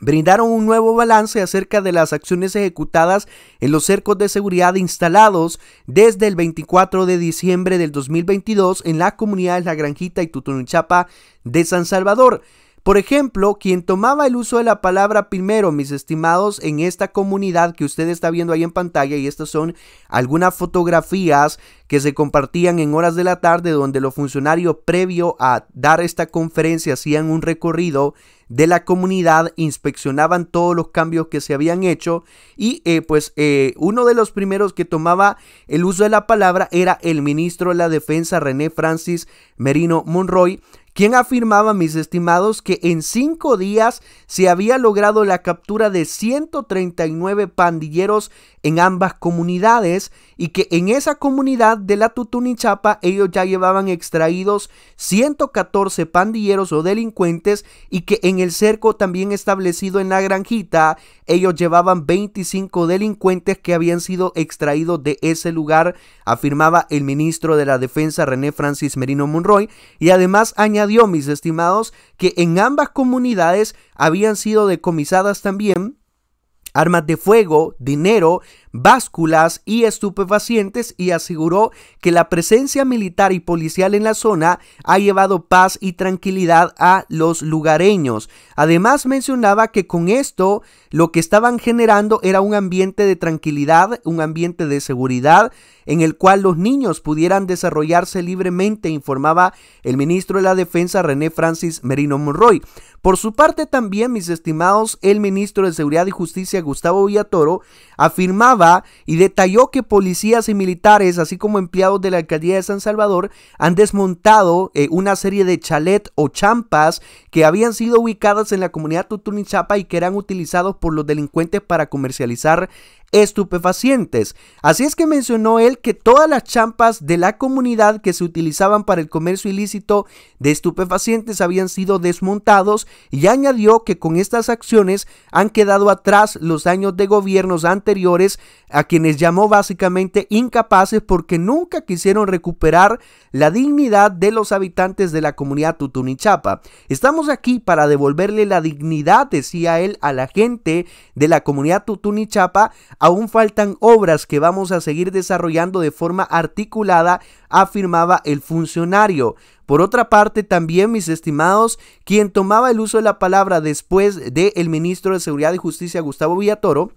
brindaron un nuevo balance acerca de las acciones ejecutadas en los cercos de seguridad instalados desde el 24 de diciembre del 2022 en las comunidades La Granjita y Tutunichapa de San Salvador. Por ejemplo, quien tomaba el uso de la palabra primero, mis estimados, en esta comunidad que usted está viendo ahí en pantalla, y estas son algunas fotografías que se compartían en horas de la tarde donde los funcionarios previo a dar esta conferencia hacían un recorrido de la comunidad, inspeccionaban todos los cambios que se habían hecho y eh, pues eh, uno de los primeros que tomaba el uso de la palabra era el ministro de la defensa René Francis Merino Monroy quien afirmaba, mis estimados, que en cinco días se había logrado la captura de 139 pandilleros en ambas comunidades y que en esa comunidad de la Tutunichapa ellos ya llevaban extraídos 114 pandilleros o delincuentes y que en el cerco también establecido en la granjita ellos llevaban 25 delincuentes que habían sido extraídos de ese lugar, afirmaba el ministro de la Defensa René Francis Merino Monroy y además añadió dio, mis estimados, que en ambas comunidades habían sido decomisadas también armas de fuego, dinero, básculas y estupefacientes y aseguró que la presencia militar y policial en la zona ha llevado paz y tranquilidad a los lugareños. Además mencionaba que con esto lo que estaban generando era un ambiente de tranquilidad, un ambiente de seguridad en el cual los niños pudieran desarrollarse libremente, informaba el ministro de la Defensa René Francis Merino Monroy. Por su parte también, mis estimados, el ministro de Seguridad y Justicia Gustavo Villatoro afirmaba y detalló que policías y militares, así como empleados de la alcaldía de San Salvador, han desmontado eh, una serie de chalet o champas que habían sido ubicadas en la comunidad Tutunichapa y que eran utilizados por los delincuentes para comercializar estupefacientes. Así es que mencionó él que todas las champas de la comunidad que se utilizaban para el comercio ilícito de estupefacientes habían sido desmontados y añadió que con estas acciones han quedado atrás los años de gobiernos anteriores a quienes llamó básicamente incapaces porque nunca quisieron recuperar la dignidad de los habitantes de la comunidad Tutunichapa. Estamos aquí para devolverle la dignidad, decía él, a la gente de la comunidad Tutunichapa Aún faltan obras que vamos a seguir desarrollando de forma articulada, afirmaba el funcionario. Por otra parte, también, mis estimados, quien tomaba el uso de la palabra después del ministro de Seguridad y Justicia, Gustavo Villatoro,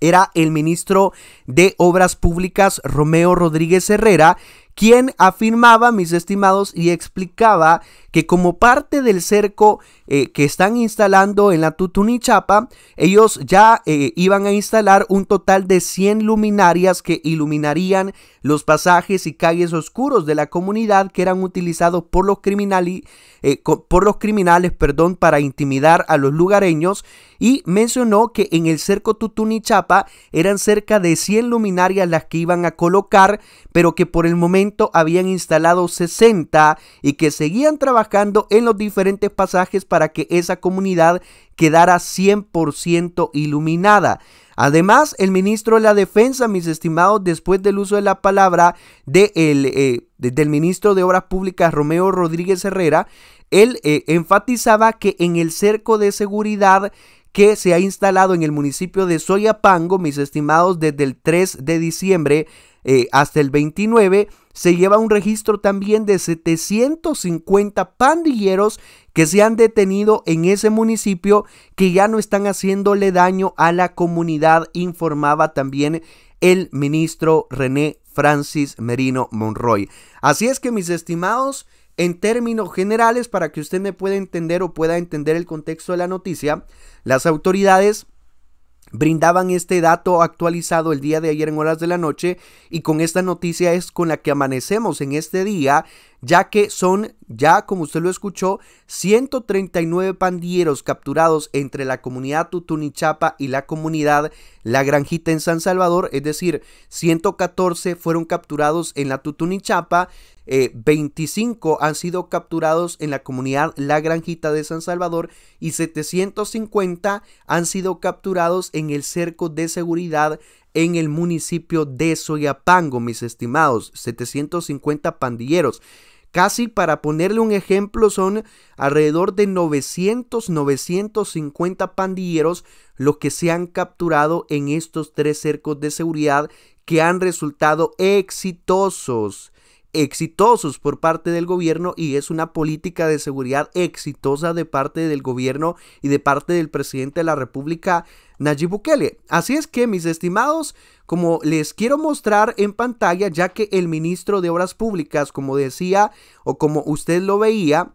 era el ministro de Obras Públicas, Romeo Rodríguez Herrera, quien afirmaba, mis estimados, y explicaba como parte del cerco eh, que están instalando en la Tutunichapa, ellos ya eh, iban a instalar un total de 100 luminarias que iluminarían los pasajes y calles oscuros de la comunidad que eran utilizados por los, criminales, eh, por los criminales perdón, para intimidar a los lugareños y mencionó que en el cerco Tutunichapa eran cerca de 100 luminarias las que iban a colocar, pero que por el momento habían instalado 60 y que seguían trabajando en los diferentes pasajes para que esa comunidad quedara 100% iluminada. Además, el ministro de la Defensa, mis estimados, después del uso de la palabra de eh, del ministro de Obras Públicas, Romeo Rodríguez Herrera, él eh, enfatizaba que en el cerco de seguridad que se ha instalado en el municipio de Soyapango, mis estimados, desde el 3 de diciembre eh, hasta el 29, se lleva un registro también de 750 pandilleros que se han detenido en ese municipio que ya no están haciéndole daño a la comunidad, informaba también el ministro René Francis Merino Monroy. Así es que mis estimados, en términos generales, para que usted me pueda entender o pueda entender el contexto de la noticia, las autoridades Brindaban este dato actualizado el día de ayer en horas de la noche y con esta noticia es con la que amanecemos en este día, ya que son, ya como usted lo escuchó, 139 pandieros capturados entre la comunidad Tutunichapa y la comunidad La Granjita en San Salvador, es decir, 114 fueron capturados en la Tutunichapa, 25 eh, han sido capturados en la comunidad La Granjita de San Salvador y 750 han sido capturados en el cerco de seguridad en el municipio de Soyapango, mis estimados, 750 pandilleros. Casi para ponerle un ejemplo, son alrededor de 900, 950 pandilleros los que se han capturado en estos tres cercos de seguridad que han resultado exitosos exitosos por parte del gobierno y es una política de seguridad exitosa de parte del gobierno y de parte del presidente de la República, Nayib Bukele. Así es que, mis estimados, como les quiero mostrar en pantalla, ya que el ministro de Obras Públicas, como decía o como usted lo veía,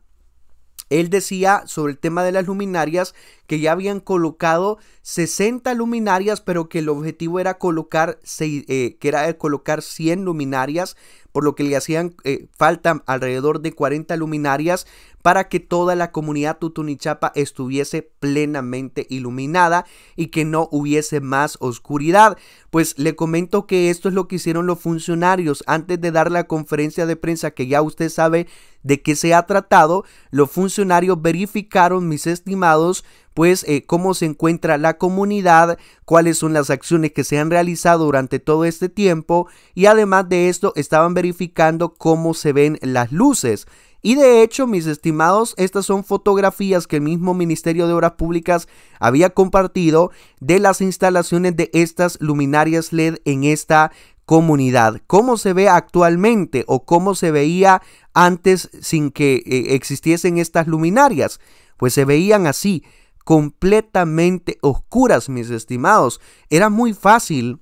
él decía sobre el tema de las luminarias que ya habían colocado 60 luminarias, pero que el objetivo era colocar, eh, que era colocar 100 luminarias por lo que le hacían eh, falta alrededor de 40 luminarias para que toda la comunidad Tutunichapa estuviese plenamente iluminada y que no hubiese más oscuridad. Pues le comento que esto es lo que hicieron los funcionarios antes de dar la conferencia de prensa que ya usted sabe de qué se ha tratado. Los funcionarios verificaron, mis estimados, pues eh, cómo se encuentra la comunidad, cuáles son las acciones que se han realizado durante todo este tiempo y además de esto estaban verificando cómo se ven las luces. Y de hecho, mis estimados, estas son fotografías que el mismo Ministerio de Obras Públicas había compartido de las instalaciones de estas luminarias LED en esta comunidad. ¿Cómo se ve actualmente o cómo se veía antes sin que eh, existiesen estas luminarias? Pues se veían así completamente oscuras, mis estimados. Era muy fácil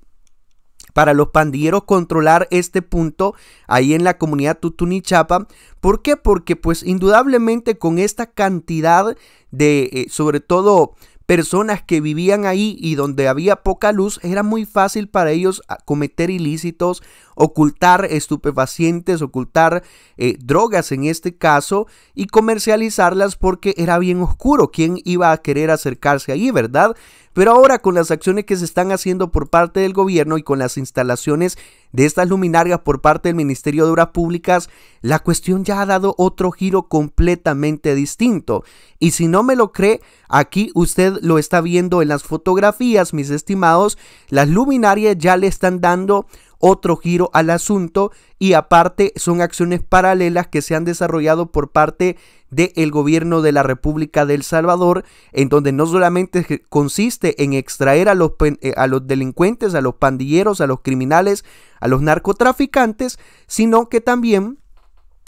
para los pandilleros controlar este punto ahí en la comunidad Tutunichapa. ¿Por qué? Porque pues indudablemente con esta cantidad de, eh, sobre todo, personas que vivían ahí y donde había poca luz, era muy fácil para ellos cometer ilícitos ocultar estupefacientes, ocultar eh, drogas en este caso y comercializarlas porque era bien oscuro quién iba a querer acercarse allí, ¿verdad? Pero ahora con las acciones que se están haciendo por parte del gobierno y con las instalaciones de estas luminarias por parte del Ministerio de Obras Públicas, la cuestión ya ha dado otro giro completamente distinto. Y si no me lo cree, aquí usted lo está viendo en las fotografías, mis estimados, las luminarias ya le están dando otro giro al asunto y aparte son acciones paralelas que se han desarrollado por parte del gobierno de la República del Salvador, en donde no solamente consiste en extraer a los, eh, a los delincuentes, a los pandilleros, a los criminales, a los narcotraficantes, sino que también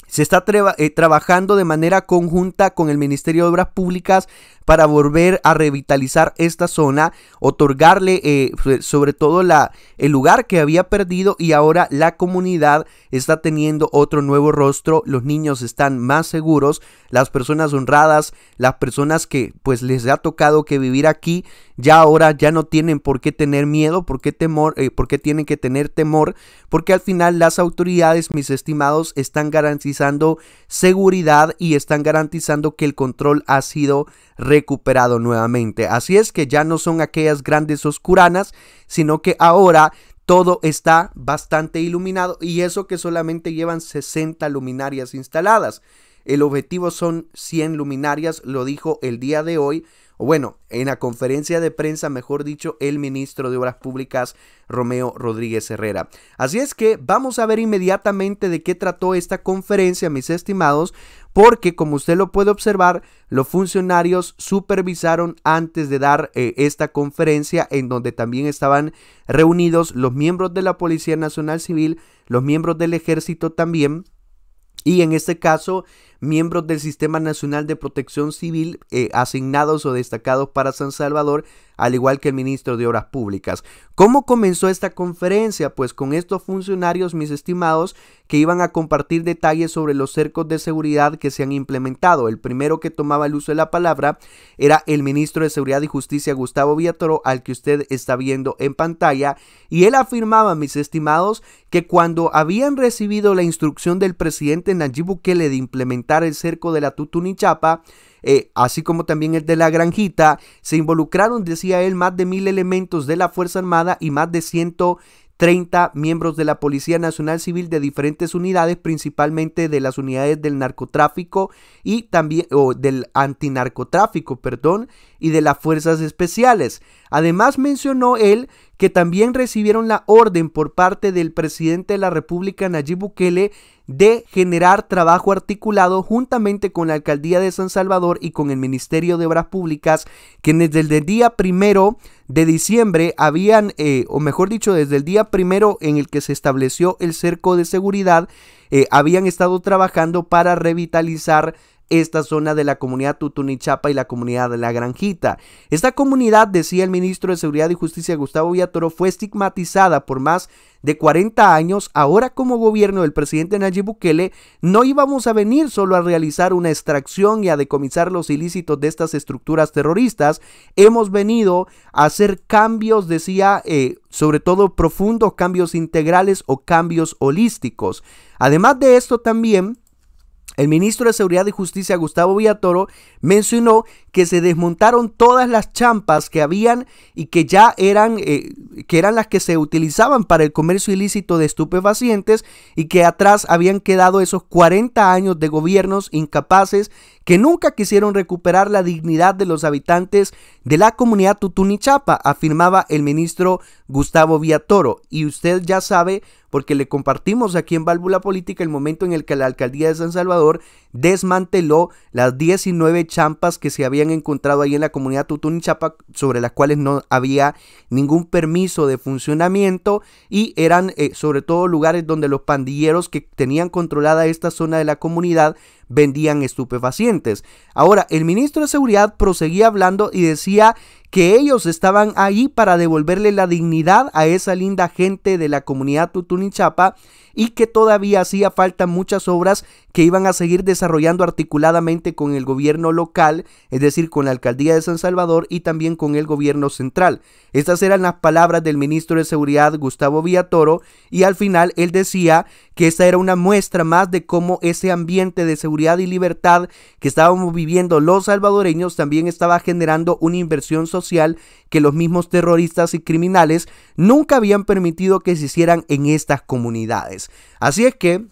se está eh, trabajando de manera conjunta con el Ministerio de Obras Públicas para volver a revitalizar esta zona, otorgarle eh, sobre todo la, el lugar que había perdido y ahora la comunidad está teniendo otro nuevo rostro, los niños están más seguros, las personas honradas, las personas que pues les ha tocado que vivir aquí, ya ahora ya no tienen por qué tener miedo, por qué temor, eh, por qué tienen que tener temor, porque al final las autoridades, mis estimados, están garantizando seguridad y están garantizando que el control ha sido realizado recuperado nuevamente. Así es que ya no son aquellas grandes oscuranas, sino que ahora todo está bastante iluminado y eso que solamente llevan 60 luminarias instaladas. El objetivo son 100 luminarias, lo dijo el día de hoy, o bueno, en la conferencia de prensa, mejor dicho, el ministro de Obras Públicas, Romeo Rodríguez Herrera. Así es que vamos a ver inmediatamente de qué trató esta conferencia, mis estimados, porque como usted lo puede observar, los funcionarios supervisaron antes de dar eh, esta conferencia en donde también estaban reunidos los miembros de la Policía Nacional Civil, los miembros del ejército también. Y en este caso, miembros del Sistema Nacional de Protección Civil eh, asignados o destacados para San Salvador, al igual que el ministro de Obras Públicas. ¿Cómo comenzó esta conferencia? Pues con estos funcionarios, mis estimados, que iban a compartir detalles sobre los cercos de seguridad que se han implementado. El primero que tomaba el uso de la palabra era el ministro de Seguridad y Justicia, Gustavo Villatoro, al que usted está viendo en pantalla, y él afirmaba, mis estimados, que cuando habían recibido la instrucción del presidente Nayib Bukele de implementar el cerco de la Tutunichapa, eh, así como también el de la Granjita. Se involucraron, decía él, más de mil elementos de la Fuerza Armada y más de 130 miembros de la Policía Nacional Civil de diferentes unidades, principalmente de las unidades del narcotráfico y también, o del antinarcotráfico, perdón, y de las fuerzas especiales. Además mencionó él que también recibieron la orden por parte del presidente de la República Nayib Bukele de generar trabajo articulado juntamente con la Alcaldía de San Salvador y con el Ministerio de Obras Públicas, quienes desde el día primero de diciembre habían, eh, o mejor dicho, desde el día primero en el que se estableció el cerco de seguridad, eh, habían estado trabajando para revitalizar esta zona de la comunidad Tutunichapa y la comunidad de la Granjita. Esta comunidad, decía el ministro de Seguridad y Justicia Gustavo Villatoro, fue estigmatizada por más de 40 años, ahora como gobierno del presidente Nayib Bukele, no íbamos a venir solo a realizar una extracción y a decomisar los ilícitos de estas estructuras terroristas, hemos venido a hacer cambios, decía, eh, sobre todo profundos, cambios integrales o cambios holísticos. Además de esto también... El ministro de Seguridad y Justicia, Gustavo Villatoro, mencionó que se desmontaron todas las champas que habían y que ya eran, eh, que eran las que se utilizaban para el comercio ilícito de estupefacientes y que atrás habían quedado esos 40 años de gobiernos incapaces que nunca quisieron recuperar la dignidad de los habitantes de la comunidad Tutunichapa, afirmaba el ministro Gustavo Toro. Y usted ya sabe, porque le compartimos aquí en Válvula Política el momento en el que la alcaldía de San Salvador desmanteló las 19 champas que se habían encontrado ahí en la comunidad Tutunichapa, sobre las cuales no había ningún permiso de funcionamiento y eran eh, sobre todo lugares donde los pandilleros que tenían controlada esta zona de la comunidad vendían estupefacientes. Ahora, el ministro de Seguridad proseguía hablando y decía que ellos estaban ahí para devolverle la dignidad a esa linda gente de la comunidad Tutunichapa y que todavía hacía falta muchas obras que iban a seguir desarrollando articuladamente con el gobierno local, es decir, con la alcaldía de San Salvador y también con el gobierno central. Estas eran las palabras del ministro de Seguridad Gustavo Villatoro y al final él decía que esta era una muestra más de cómo ese ambiente de seguridad y libertad que estábamos viviendo los salvadoreños también estaba generando una inversión social que los mismos terroristas y criminales nunca habían permitido que se hicieran en estas comunidades. Así es que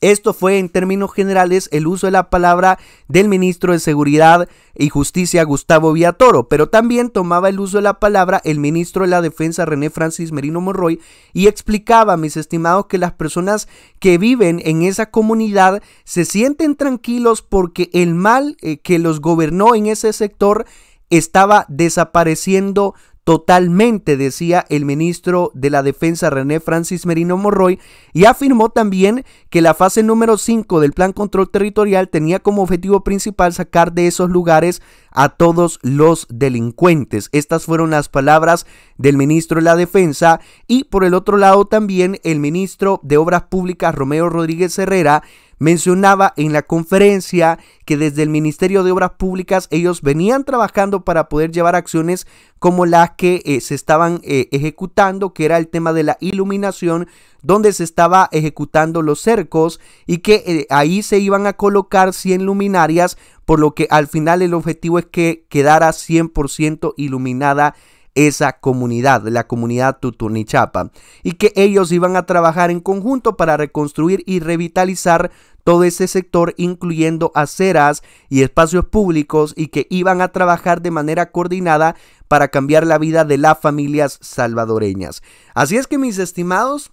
esto fue en términos generales el uso de la palabra del ministro de Seguridad y Justicia Gustavo Villatoro, pero también tomaba el uso de la palabra el ministro de la Defensa René Francis Merino Morroy y explicaba, mis estimados, que las personas que viven en esa comunidad se sienten tranquilos porque el mal eh, que los gobernó en ese sector estaba desapareciendo totalmente, decía el ministro de la Defensa René Francis Merino Morroy, y afirmó también que la fase número 5 del Plan Control Territorial tenía como objetivo principal sacar de esos lugares a todos los delincuentes. Estas fueron las palabras del ministro de la Defensa y por el otro lado también el ministro de Obras Públicas Romeo Rodríguez Herrera mencionaba en la conferencia que desde el Ministerio de Obras Públicas ellos venían trabajando para poder llevar acciones como las que eh, se estaban eh, ejecutando, que era el tema de la iluminación, donde se estaba ejecutando los cercos y que eh, ahí se iban a colocar 100 luminarias, por lo que al final el objetivo es que quedara 100% iluminada esa comunidad, la comunidad Tutunichapa, y que ellos iban a trabajar en conjunto para reconstruir y revitalizar todo ese sector, incluyendo aceras y espacios públicos, y que iban a trabajar de manera coordinada para cambiar la vida de las familias salvadoreñas. Así es que mis estimados,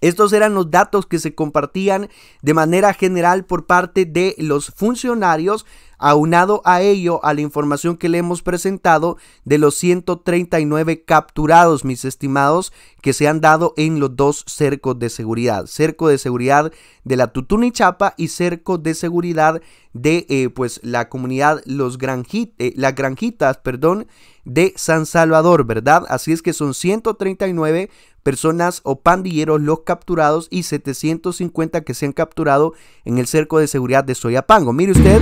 estos eran los datos que se compartían de manera general por parte de los funcionarios, aunado a ello a la información que le hemos presentado de los 139 capturados, mis estimados, que se han dado en los dos cercos de seguridad, cerco de seguridad de la Tutunichapa y cerco de seguridad de eh, pues la comunidad Los eh, las Granjitas, perdón, de San Salvador, ¿verdad? Así es que son 139 personas o pandilleros los capturados y 750 que se han capturado en el cerco de seguridad de Soyapango. Mire usted,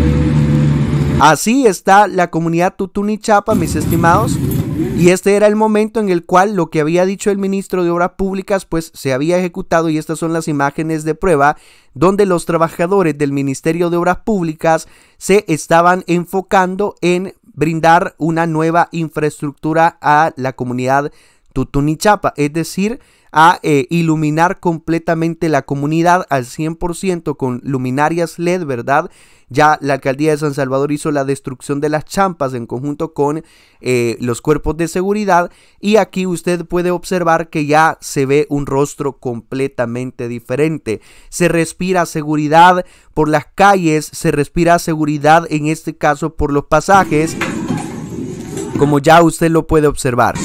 así está la comunidad Tutunichapa, mis estimados. Y este era el momento en el cual lo que había dicho el ministro de Obras Públicas pues se había ejecutado y estas son las imágenes de prueba donde los trabajadores del Ministerio de Obras Públicas se estaban enfocando en brindar una nueva infraestructura a la comunidad Tutunichapa, es decir, a eh, iluminar completamente la comunidad al 100% con luminarias LED, ¿verdad? Ya la alcaldía de San Salvador hizo la destrucción de las champas en conjunto con eh, los cuerpos de seguridad y aquí usted puede observar que ya se ve un rostro completamente diferente. Se respira seguridad por las calles, se respira seguridad en este caso por los pasajes, como ya usted lo puede observar.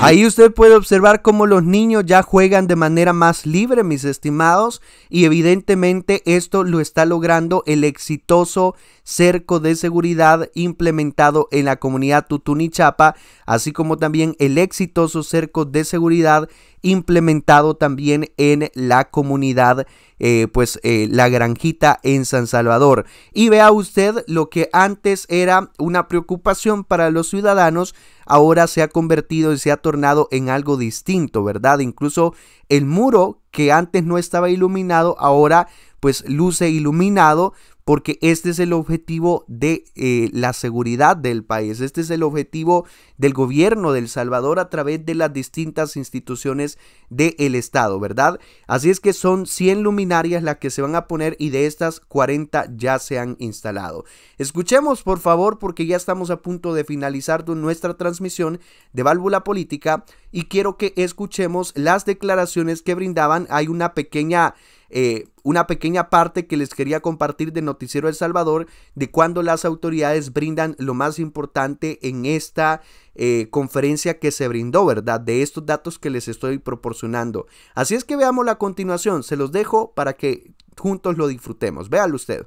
Ahí usted puede observar cómo los niños ya juegan de manera más libre, mis estimados, y evidentemente esto lo está logrando el exitoso cerco de seguridad implementado en la comunidad Tutunichapa, así como también el exitoso cerco de seguridad implementado también en la comunidad, eh, pues eh, la granjita en San Salvador. Y vea usted lo que antes era una preocupación para los ciudadanos, ahora se ha convertido y se ha tornado en algo distinto, ¿verdad? Incluso el muro que antes no estaba iluminado, ahora pues luce iluminado porque este es el objetivo de eh, la seguridad del país, este es el objetivo del gobierno del El Salvador a través de las distintas instituciones del Estado, ¿verdad? Así es que son 100 luminarias las que se van a poner y de estas 40 ya se han instalado. Escuchemos por favor porque ya estamos a punto de finalizar nuestra transmisión de Válvula Política y quiero que escuchemos las declaraciones que brindaban. Hay una pequeña... Eh, una pequeña parte que les quería compartir de Noticiero El Salvador, de cuando las autoridades brindan lo más importante en esta eh, conferencia que se brindó, ¿verdad? De estos datos que les estoy proporcionando. Así es que veamos la continuación, se los dejo para que juntos lo disfrutemos. Véalo usted.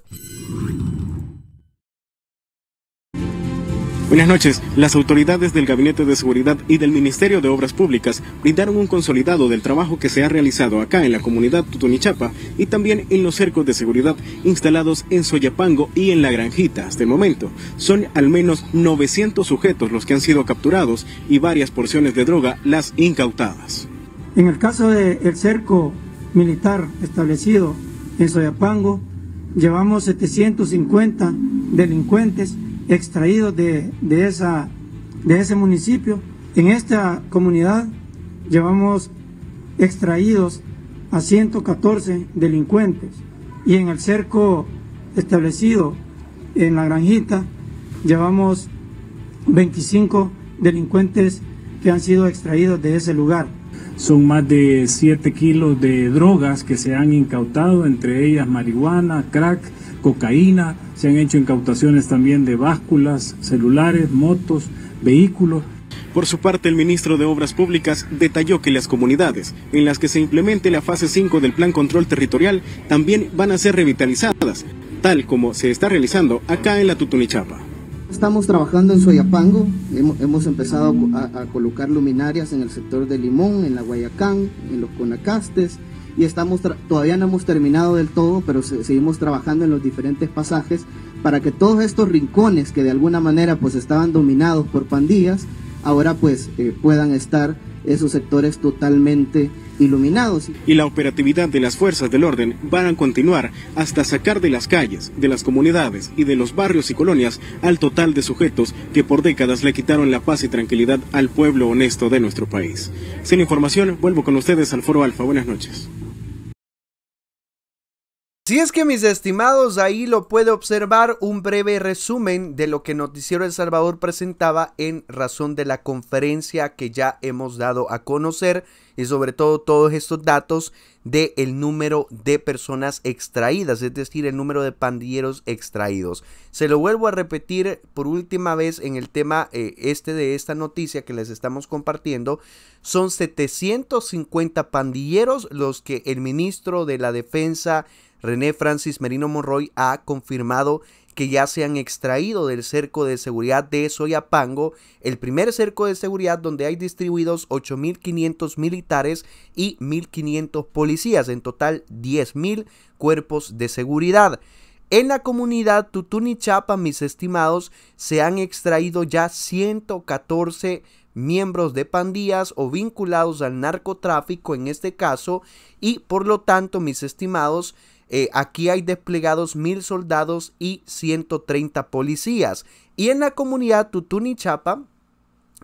Buenas noches. Las autoridades del Gabinete de Seguridad y del Ministerio de Obras Públicas brindaron un consolidado del trabajo que se ha realizado acá en la comunidad Tutunichapa y también en los cercos de seguridad instalados en Soyapango y en La Granjita. Hasta el momento son al menos 900 sujetos los que han sido capturados y varias porciones de droga las incautadas. En el caso del cerco militar establecido en Soyapango, llevamos 750 delincuentes extraídos de, esa, de ese municipio. En esta comunidad llevamos extraídos a 114 delincuentes y en el cerco establecido en la granjita llevamos 25 delincuentes que han sido extraídos de ese lugar. Son más de 7 kilos de drogas que se han incautado, entre ellas marihuana, crack, cocaína, se han hecho incautaciones también de básculas, celulares, motos, vehículos. Por su parte, el ministro de Obras Públicas detalló que las comunidades en las que se implemente la fase 5 del Plan Control Territorial también van a ser revitalizadas, tal como se está realizando acá en la Tutunichapa. Estamos trabajando en Soyapango, hemos, empezado a, colocar luminarias en el sector de Limón, en la Guayacán, en los Conacastes, y estamos todavía no hemos terminado del todo, pero seguimos trabajando en los diferentes pasajes para que todos estos rincones que de alguna manera pues estaban dominados por pandillas, ahora pues eh, puedan estar esos sectores totalmente iluminados. Y la operatividad de las fuerzas del orden van a continuar hasta sacar de las calles, de las comunidades y de los barrios y colonias al total de sujetos que por décadas le quitaron la paz y tranquilidad al pueblo honesto de nuestro país. Sin información, vuelvo con ustedes al Foro Alfa. Buenas noches. Si es que mis estimados, ahí lo puede observar un breve resumen de lo que Noticiero El Salvador presentaba en razón de la conferencia que ya hemos dado a conocer y sobre todo todos estos datos del el número de personas extraídas, es decir, el número de pandilleros extraídos. Se lo vuelvo a repetir por última vez en el tema eh, este de esta noticia que les estamos compartiendo. Son 750 pandilleros los que el ministro de la Defensa René Francis Merino Monroy ha confirmado que ya se han extraído del cerco de seguridad de Soyapango, el primer cerco de seguridad donde hay distribuidos 8.500 militares y 1.500 policías, en total 10.000 cuerpos de seguridad. En la comunidad Tutunichapa, mis estimados, se han extraído ya 114 miembros de pandillas o vinculados al narcotráfico en este caso y por lo tanto, mis estimados, eh, aquí hay desplegados mil soldados y 130 policías. Y en la comunidad Tutunichapa,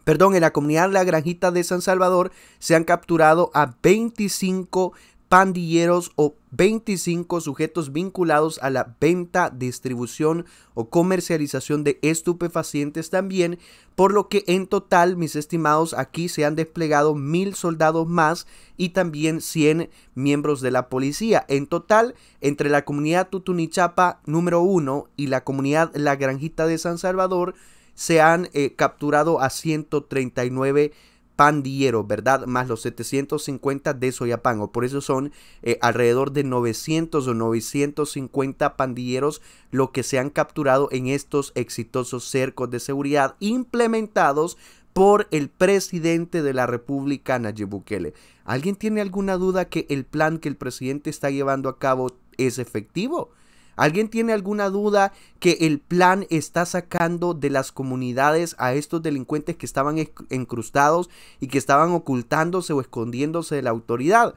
perdón, en la comunidad La Granjita de San Salvador se han capturado a 25 pandilleros o 25 sujetos vinculados a la venta, distribución o comercialización de estupefacientes también, por lo que en total, mis estimados, aquí se han desplegado mil soldados más y también 100 miembros de la policía. En total, entre la comunidad Tutunichapa número 1 y la comunidad La Granjita de San Salvador, se han eh, capturado a 139 pandilleros, ¿verdad? Más los 750 de Soyapango. Por eso son eh, alrededor de 900 o 950 pandilleros lo que se han capturado en estos exitosos cercos de seguridad implementados por el presidente de la República, Nayib Bukele. ¿Alguien tiene alguna duda que el plan que el presidente está llevando a cabo es efectivo? ¿Alguien tiene alguna duda que el plan está sacando de las comunidades a estos delincuentes que estaban encrustados y que estaban ocultándose o escondiéndose de la autoridad?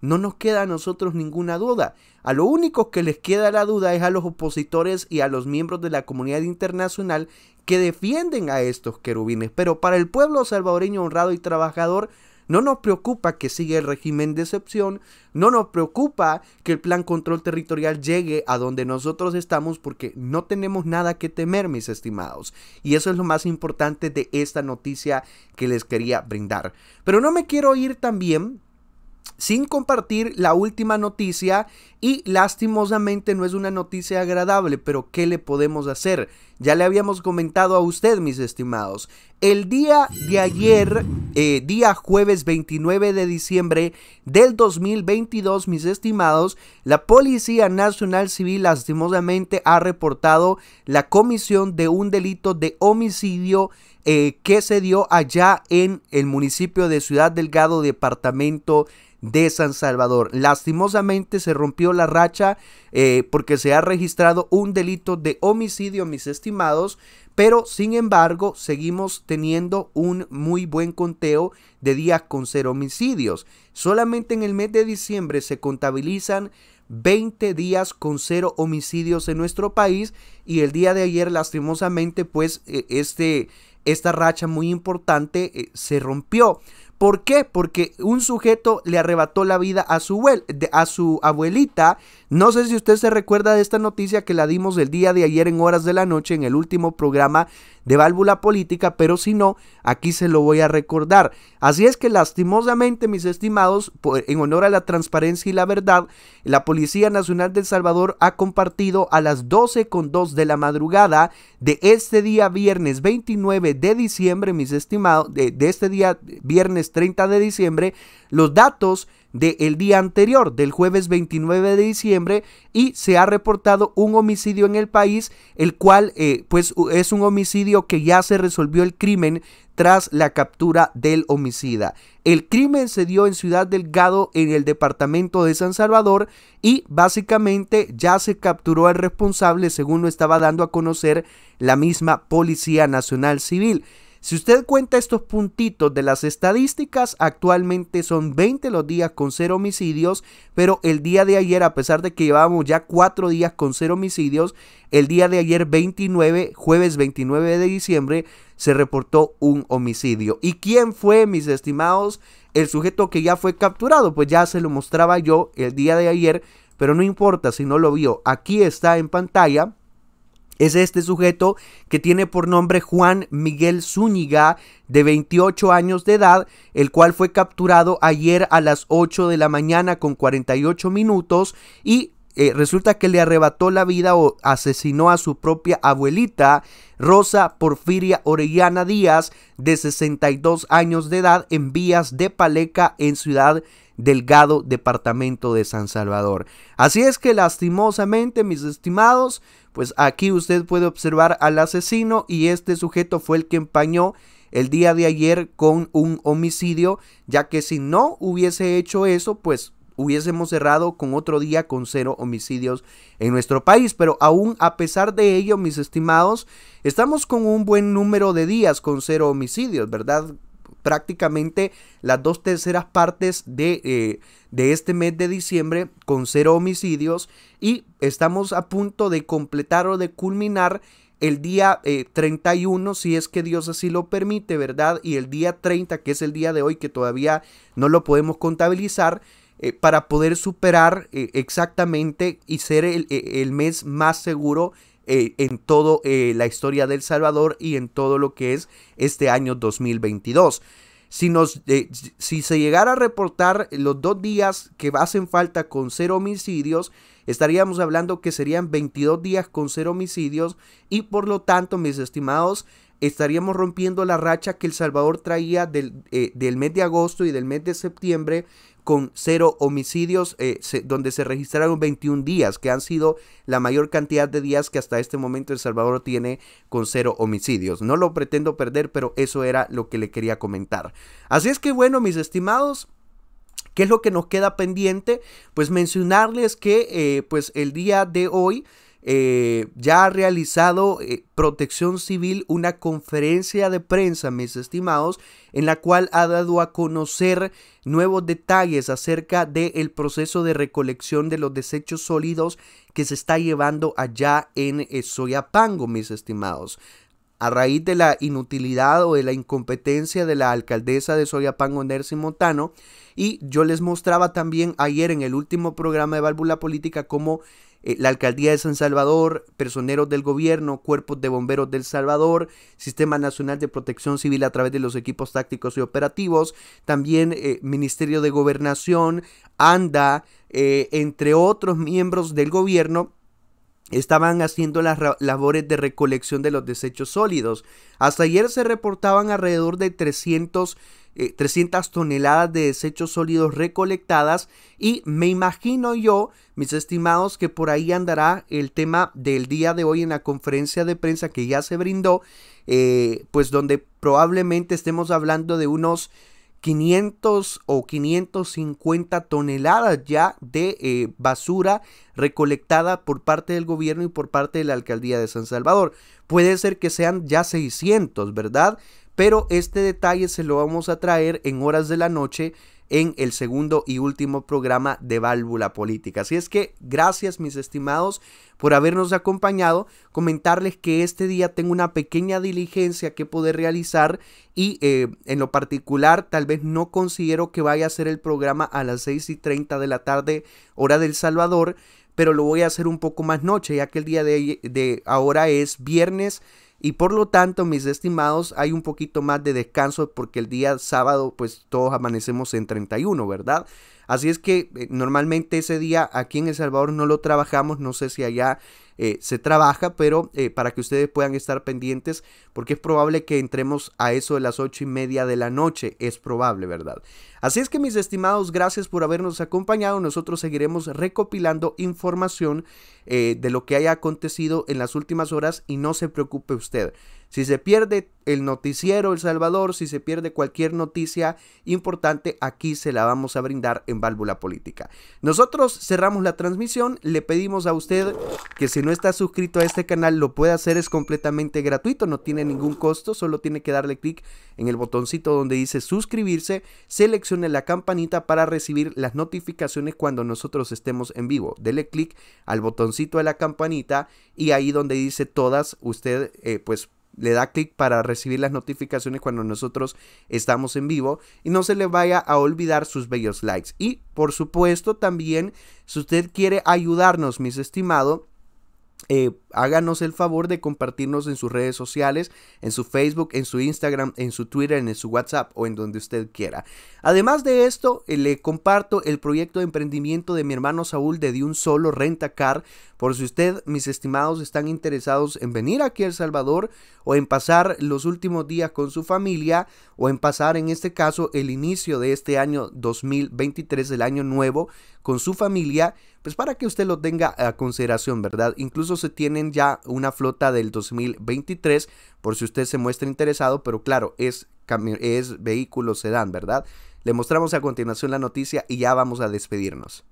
No nos queda a nosotros ninguna duda. A lo único que les queda la duda es a los opositores y a los miembros de la comunidad internacional que defienden a estos querubines. Pero para el pueblo salvadoreño honrado y trabajador, no nos preocupa que siga el régimen de excepción, no nos preocupa que el plan control territorial llegue a donde nosotros estamos porque no tenemos nada que temer, mis estimados. Y eso es lo más importante de esta noticia que les quería brindar. Pero no me quiero ir también sin compartir la última noticia y lastimosamente no es una noticia agradable, pero ¿qué le podemos hacer? Ya le habíamos comentado a usted, mis estimados. El día de ayer, eh, día jueves 29 de diciembre del 2022, mis estimados, la Policía Nacional Civil lastimosamente ha reportado la comisión de un delito de homicidio eh, que se dio allá en el municipio de Ciudad Delgado, departamento de San Salvador. Lastimosamente se rompió la racha eh, porque se ha registrado un delito de homicidio, mis estimados pero sin embargo seguimos teniendo un muy buen conteo de días con cero homicidios. Solamente en el mes de diciembre se contabilizan 20 días con cero homicidios en nuestro país y el día de ayer lastimosamente pues e, este, esta racha muy importante eh, se rompió. ¿Por qué? Porque un sujeto le arrebató la vida a su, abuelita. No sé si usted se recuerda de esta noticia que la dimos el día de ayer en horas de la noche en el último programa de válvula política, pero si no, aquí se lo voy a recordar. Así es que lastimosamente, mis estimados, en honor a la transparencia y la verdad, la Policía Nacional de El Salvador ha compartido a las 12 con de la madrugada de este día viernes 29 de diciembre, mis estimados, de, de este día viernes 30 de diciembre, los datos del el día anterior, del jueves 29 de diciembre, y se ha reportado un homicidio en el país, el cual eh, pues es un homicidio que ya se resolvió el crimen tras la captura del homicida. El crimen se dio en Ciudad Delgado, en el departamento de San Salvador, y básicamente ya se capturó al responsable, según lo estaba dando a conocer la misma Policía Nacional Civil. Si usted cuenta estos puntitos de las estadísticas, actualmente son 20 los días con cero homicidios, pero el día de ayer, a pesar de que llevábamos ya cuatro días con cero homicidios, el día de ayer 29, jueves 29 de diciembre, se reportó un homicidio. ¿Y quién fue, mis estimados? El sujeto que ya fue capturado, pues ya se lo mostraba yo el día de ayer, pero no importa si no lo vio, aquí está en pantalla es este sujeto que tiene por nombre Juan Miguel Zúñiga, de 28 años de edad, el cual fue capturado ayer a las 8 de la mañana con 48 minutos y eh, resulta que le arrebató la vida o asesinó a su propia abuelita, Rosa Porfiria Orellana Díaz, de 62 años de edad, en vías de Paleca, en Ciudad Delgado, departamento de San Salvador. Así es que lastimosamente, mis estimados, pues aquí usted puede observar al asesino y este sujeto fue el que empañó el día de ayer con un homicidio, ya que si no hubiese hecho eso, pues hubiésemos cerrado con otro día con cero homicidios en nuestro país. Pero aún a pesar de ello, mis estimados, estamos con un buen número de días con cero homicidios, ¿verdad? prácticamente las dos terceras partes eh, de, este mes de diciembre con cero homicidios y estamos a punto de completar o de culminar el día 31, eh, si es que Dios así lo permite, ¿verdad? Y el día 30, que es el día de hoy, que todavía no lo podemos contabilizar, eh, para poder superar exactamente y ser el, el, mes más seguro eh, en toda eh, la historia del Salvador y en todo lo que es este año 2022. Si, nos, eh, si se llegara a reportar los dos días que hacen falta con cero homicidios, estaríamos hablando que serían 22 días con cero homicidios y por lo tanto, mis estimados, estaríamos rompiendo la racha que El Salvador traía del, del mes de agosto y del mes de septiembre con cero homicidios, eh, donde se registraron 21 días, que han sido la mayor cantidad de días que hasta este momento El Salvador tiene con cero homicidios. No lo pretendo perder, pero eso era lo que le quería comentar. Así es que bueno, mis estimados, ¿Qué es lo que nos queda pendiente? Pues mencionarles que eh, pues el día de hoy eh, ya ha realizado eh, Protección Civil una conferencia de prensa, mis estimados, en la cual ha dado a conocer nuevos detalles acerca del el proceso de recolección de los desechos sólidos que se está llevando allá en eh, Soyapango, mis estimados. A raíz de la inutilidad o de la incompetencia de la alcaldesa de Soyapango, Nercy Montano, y yo les mostraba también ayer en el último programa de Válvula Política cómo eh, la Alcaldía de San Salvador, personeros del gobierno, cuerpos de bomberos del Salvador, Sistema Nacional de Protección Civil a través de los equipos tácticos y operativos, también eh, Ministerio de Gobernación, ANDA, eh, entre otros miembros del gobierno estaban haciendo las labores de recolección de los desechos sólidos. Hasta ayer se reportaban alrededor de 300, eh, toneladas de desechos sólidos recolectadas y me imagino yo, mis estimados, que por ahí andará el tema del día de hoy en la conferencia de prensa que ya se brindó, eh, pues donde probablemente estemos hablando de unos 500 o 550 toneladas ya de eh, basura recolectada por parte del gobierno y por parte de la alcaldía de San Salvador. Puede ser que sean ya 600, ¿verdad? Pero este detalle se lo vamos a traer en horas de la noche en el segundo y último programa de Válvula Política. Así es que gracias mis estimados por habernos acompañado, comentarles que este día tengo una pequeña diligencia que poder realizar y eh, en lo particular tal vez no considero que vaya a ser el programa a las 6 y 30 de la tarde hora del Salvador, pero lo voy a hacer un poco más noche ya que el día de ahora es viernes y por lo tanto, mis estimados, hay un poquito más de descanso porque el día sábado, pues todos amanecemos en 31, ¿verdad? Así es que eh, normalmente ese día aquí en El Salvador no lo trabajamos, no sé si allá eh, se trabaja, pero eh, para que ustedes puedan estar pendientes, porque es probable que entremos a eso de las ocho y media de la noche, es probable, ¿verdad? Así es que mis estimados, gracias por habernos acompañado, nosotros seguiremos recopilando información de lo que haya acontecido en las últimas horas y no se preocupe usted. Si se pierde el noticiero El Salvador, si se pierde cualquier noticia importante, aquí se la vamos a brindar en Válvula Política. Nosotros cerramos la transmisión, le pedimos a usted que si no está suscrito a este canal lo pueda hacer, es completamente gratuito, no tiene ningún costo, solo tiene que darle clic en el botoncito donde dice suscribirse, seleccione la campanita para recibir las notificaciones cuando nosotros estemos en vivo. Dele clic al botoncito de la campanita y ahí donde dice todas, usted eh, pues le da clic para recibir las notificaciones cuando nosotros estamos en vivo y no se le vaya a olvidar sus bellos likes. Y por supuesto también, si usted quiere ayudarnos, mis estimados, eh, háganos el favor de compartirnos en sus redes sociales, en su Facebook, en su Instagram, en su Twitter, en su WhatsApp o en donde usted quiera. Además de esto, eh, le comparto el proyecto de emprendimiento de mi hermano Saúl de De Un Solo Renta Car, Por si usted, mis estimados, están interesados en venir aquí a El Salvador o en pasar los últimos días con su familia o en pasar, en este caso, el inicio de este año 2023, el año nuevo, con su familia, pues para que usted lo tenga a consideración, ¿verdad? Incluso se tienen ya una flota del 2023 por si usted se muestra interesado, pero claro, es, es vehículo sedán, ¿verdad? Le mostramos a continuación la noticia y ya vamos a despedirnos.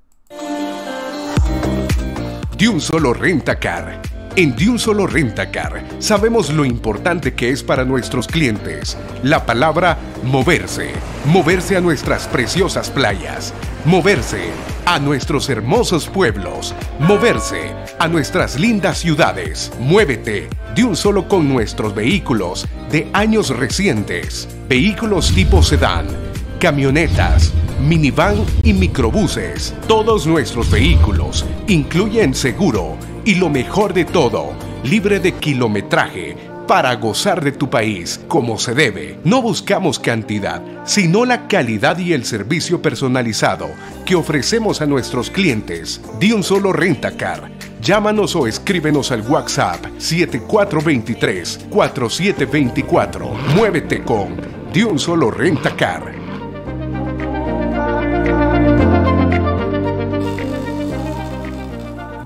De un solo rentacar. En De un solo rentacar sabemos lo importante que es para nuestros clientes. La palabra moverse. Moverse a nuestras preciosas playas. Moverse a nuestros hermosos pueblos, moverse a nuestras lindas ciudades. Muévete de un solo con nuestros vehículos de años recientes, vehículos tipo sedán, camionetas, minivan y microbuses. Todos nuestros vehículos incluyen seguro y lo mejor de todo, libre de kilometraje para gozar de tu país como se debe. No buscamos cantidad, sino la calidad y el servicio personalizado que ofrecemos a nuestros clientes. Di un solo Rentacar. Llámanos o escríbenos al WhatsApp 7423-4724. Muévete con Di un solo Rentacar.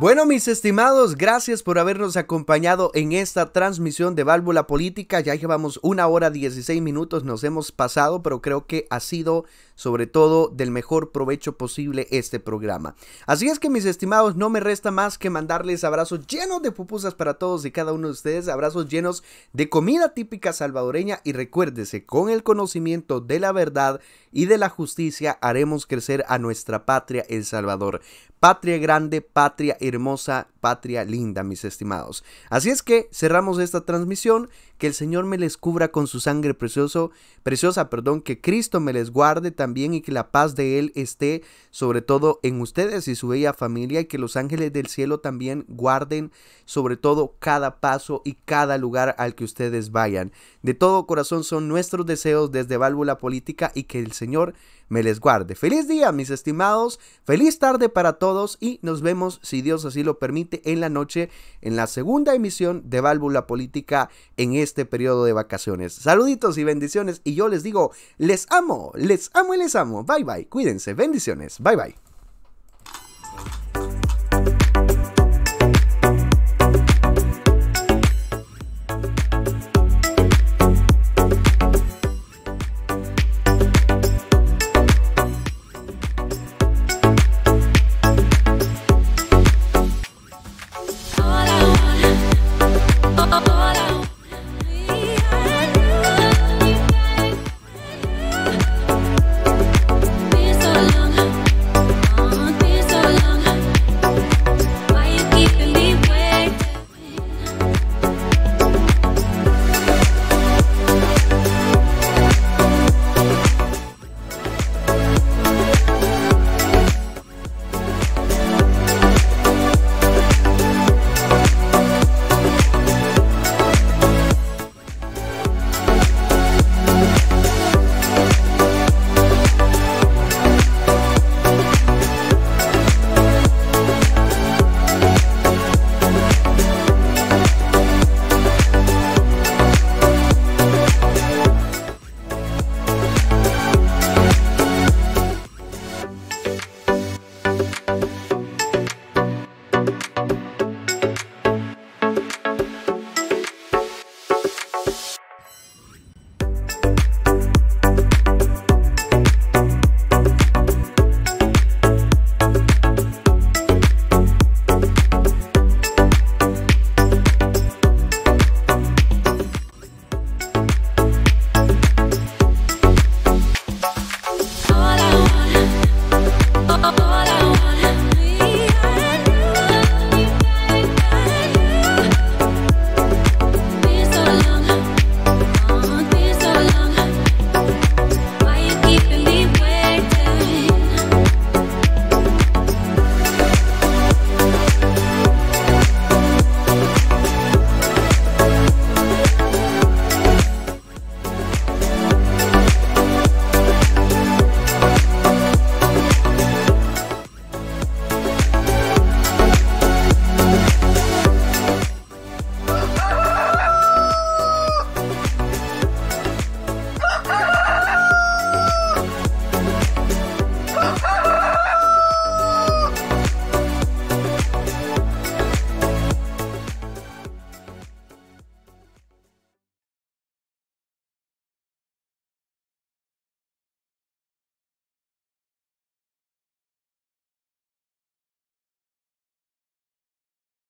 Bueno, mis estimados, gracias por habernos acompañado en esta transmisión de Válvula Política. Ya llevamos una hora 16 minutos, nos hemos pasado, pero creo que ha sido sobre todo del mejor provecho posible este programa. Así es que, mis estimados, no me resta más que mandarles abrazos llenos de pupusas para todos y cada uno de ustedes, abrazos llenos de comida típica salvadoreña y recuérdese, con el conocimiento de la verdad y de la justicia haremos crecer a nuestra patria El Salvador. Patria grande, patria hermosa, patria linda, mis estimados. Así es que cerramos esta transmisión, que el Señor me les cubra con su sangre precioso, preciosa, perdón, que Cristo me les guarde también y que la paz de él esté sobre todo en ustedes y su bella familia y que los ángeles del cielo también guarden sobre todo cada paso y cada lugar al que ustedes vayan. De todo corazón son nuestros deseos desde Válvula Política y que el Señor me les guarde. Feliz día, mis estimados, feliz tarde para todos y nos vemos si Dios así lo permite en la noche en la segunda emisión de Válvula Política en este periodo de vacaciones. Saluditos y bendiciones y yo les digo, les amo, les amo y les amo. Bye bye, cuídense, bendiciones, bye bye.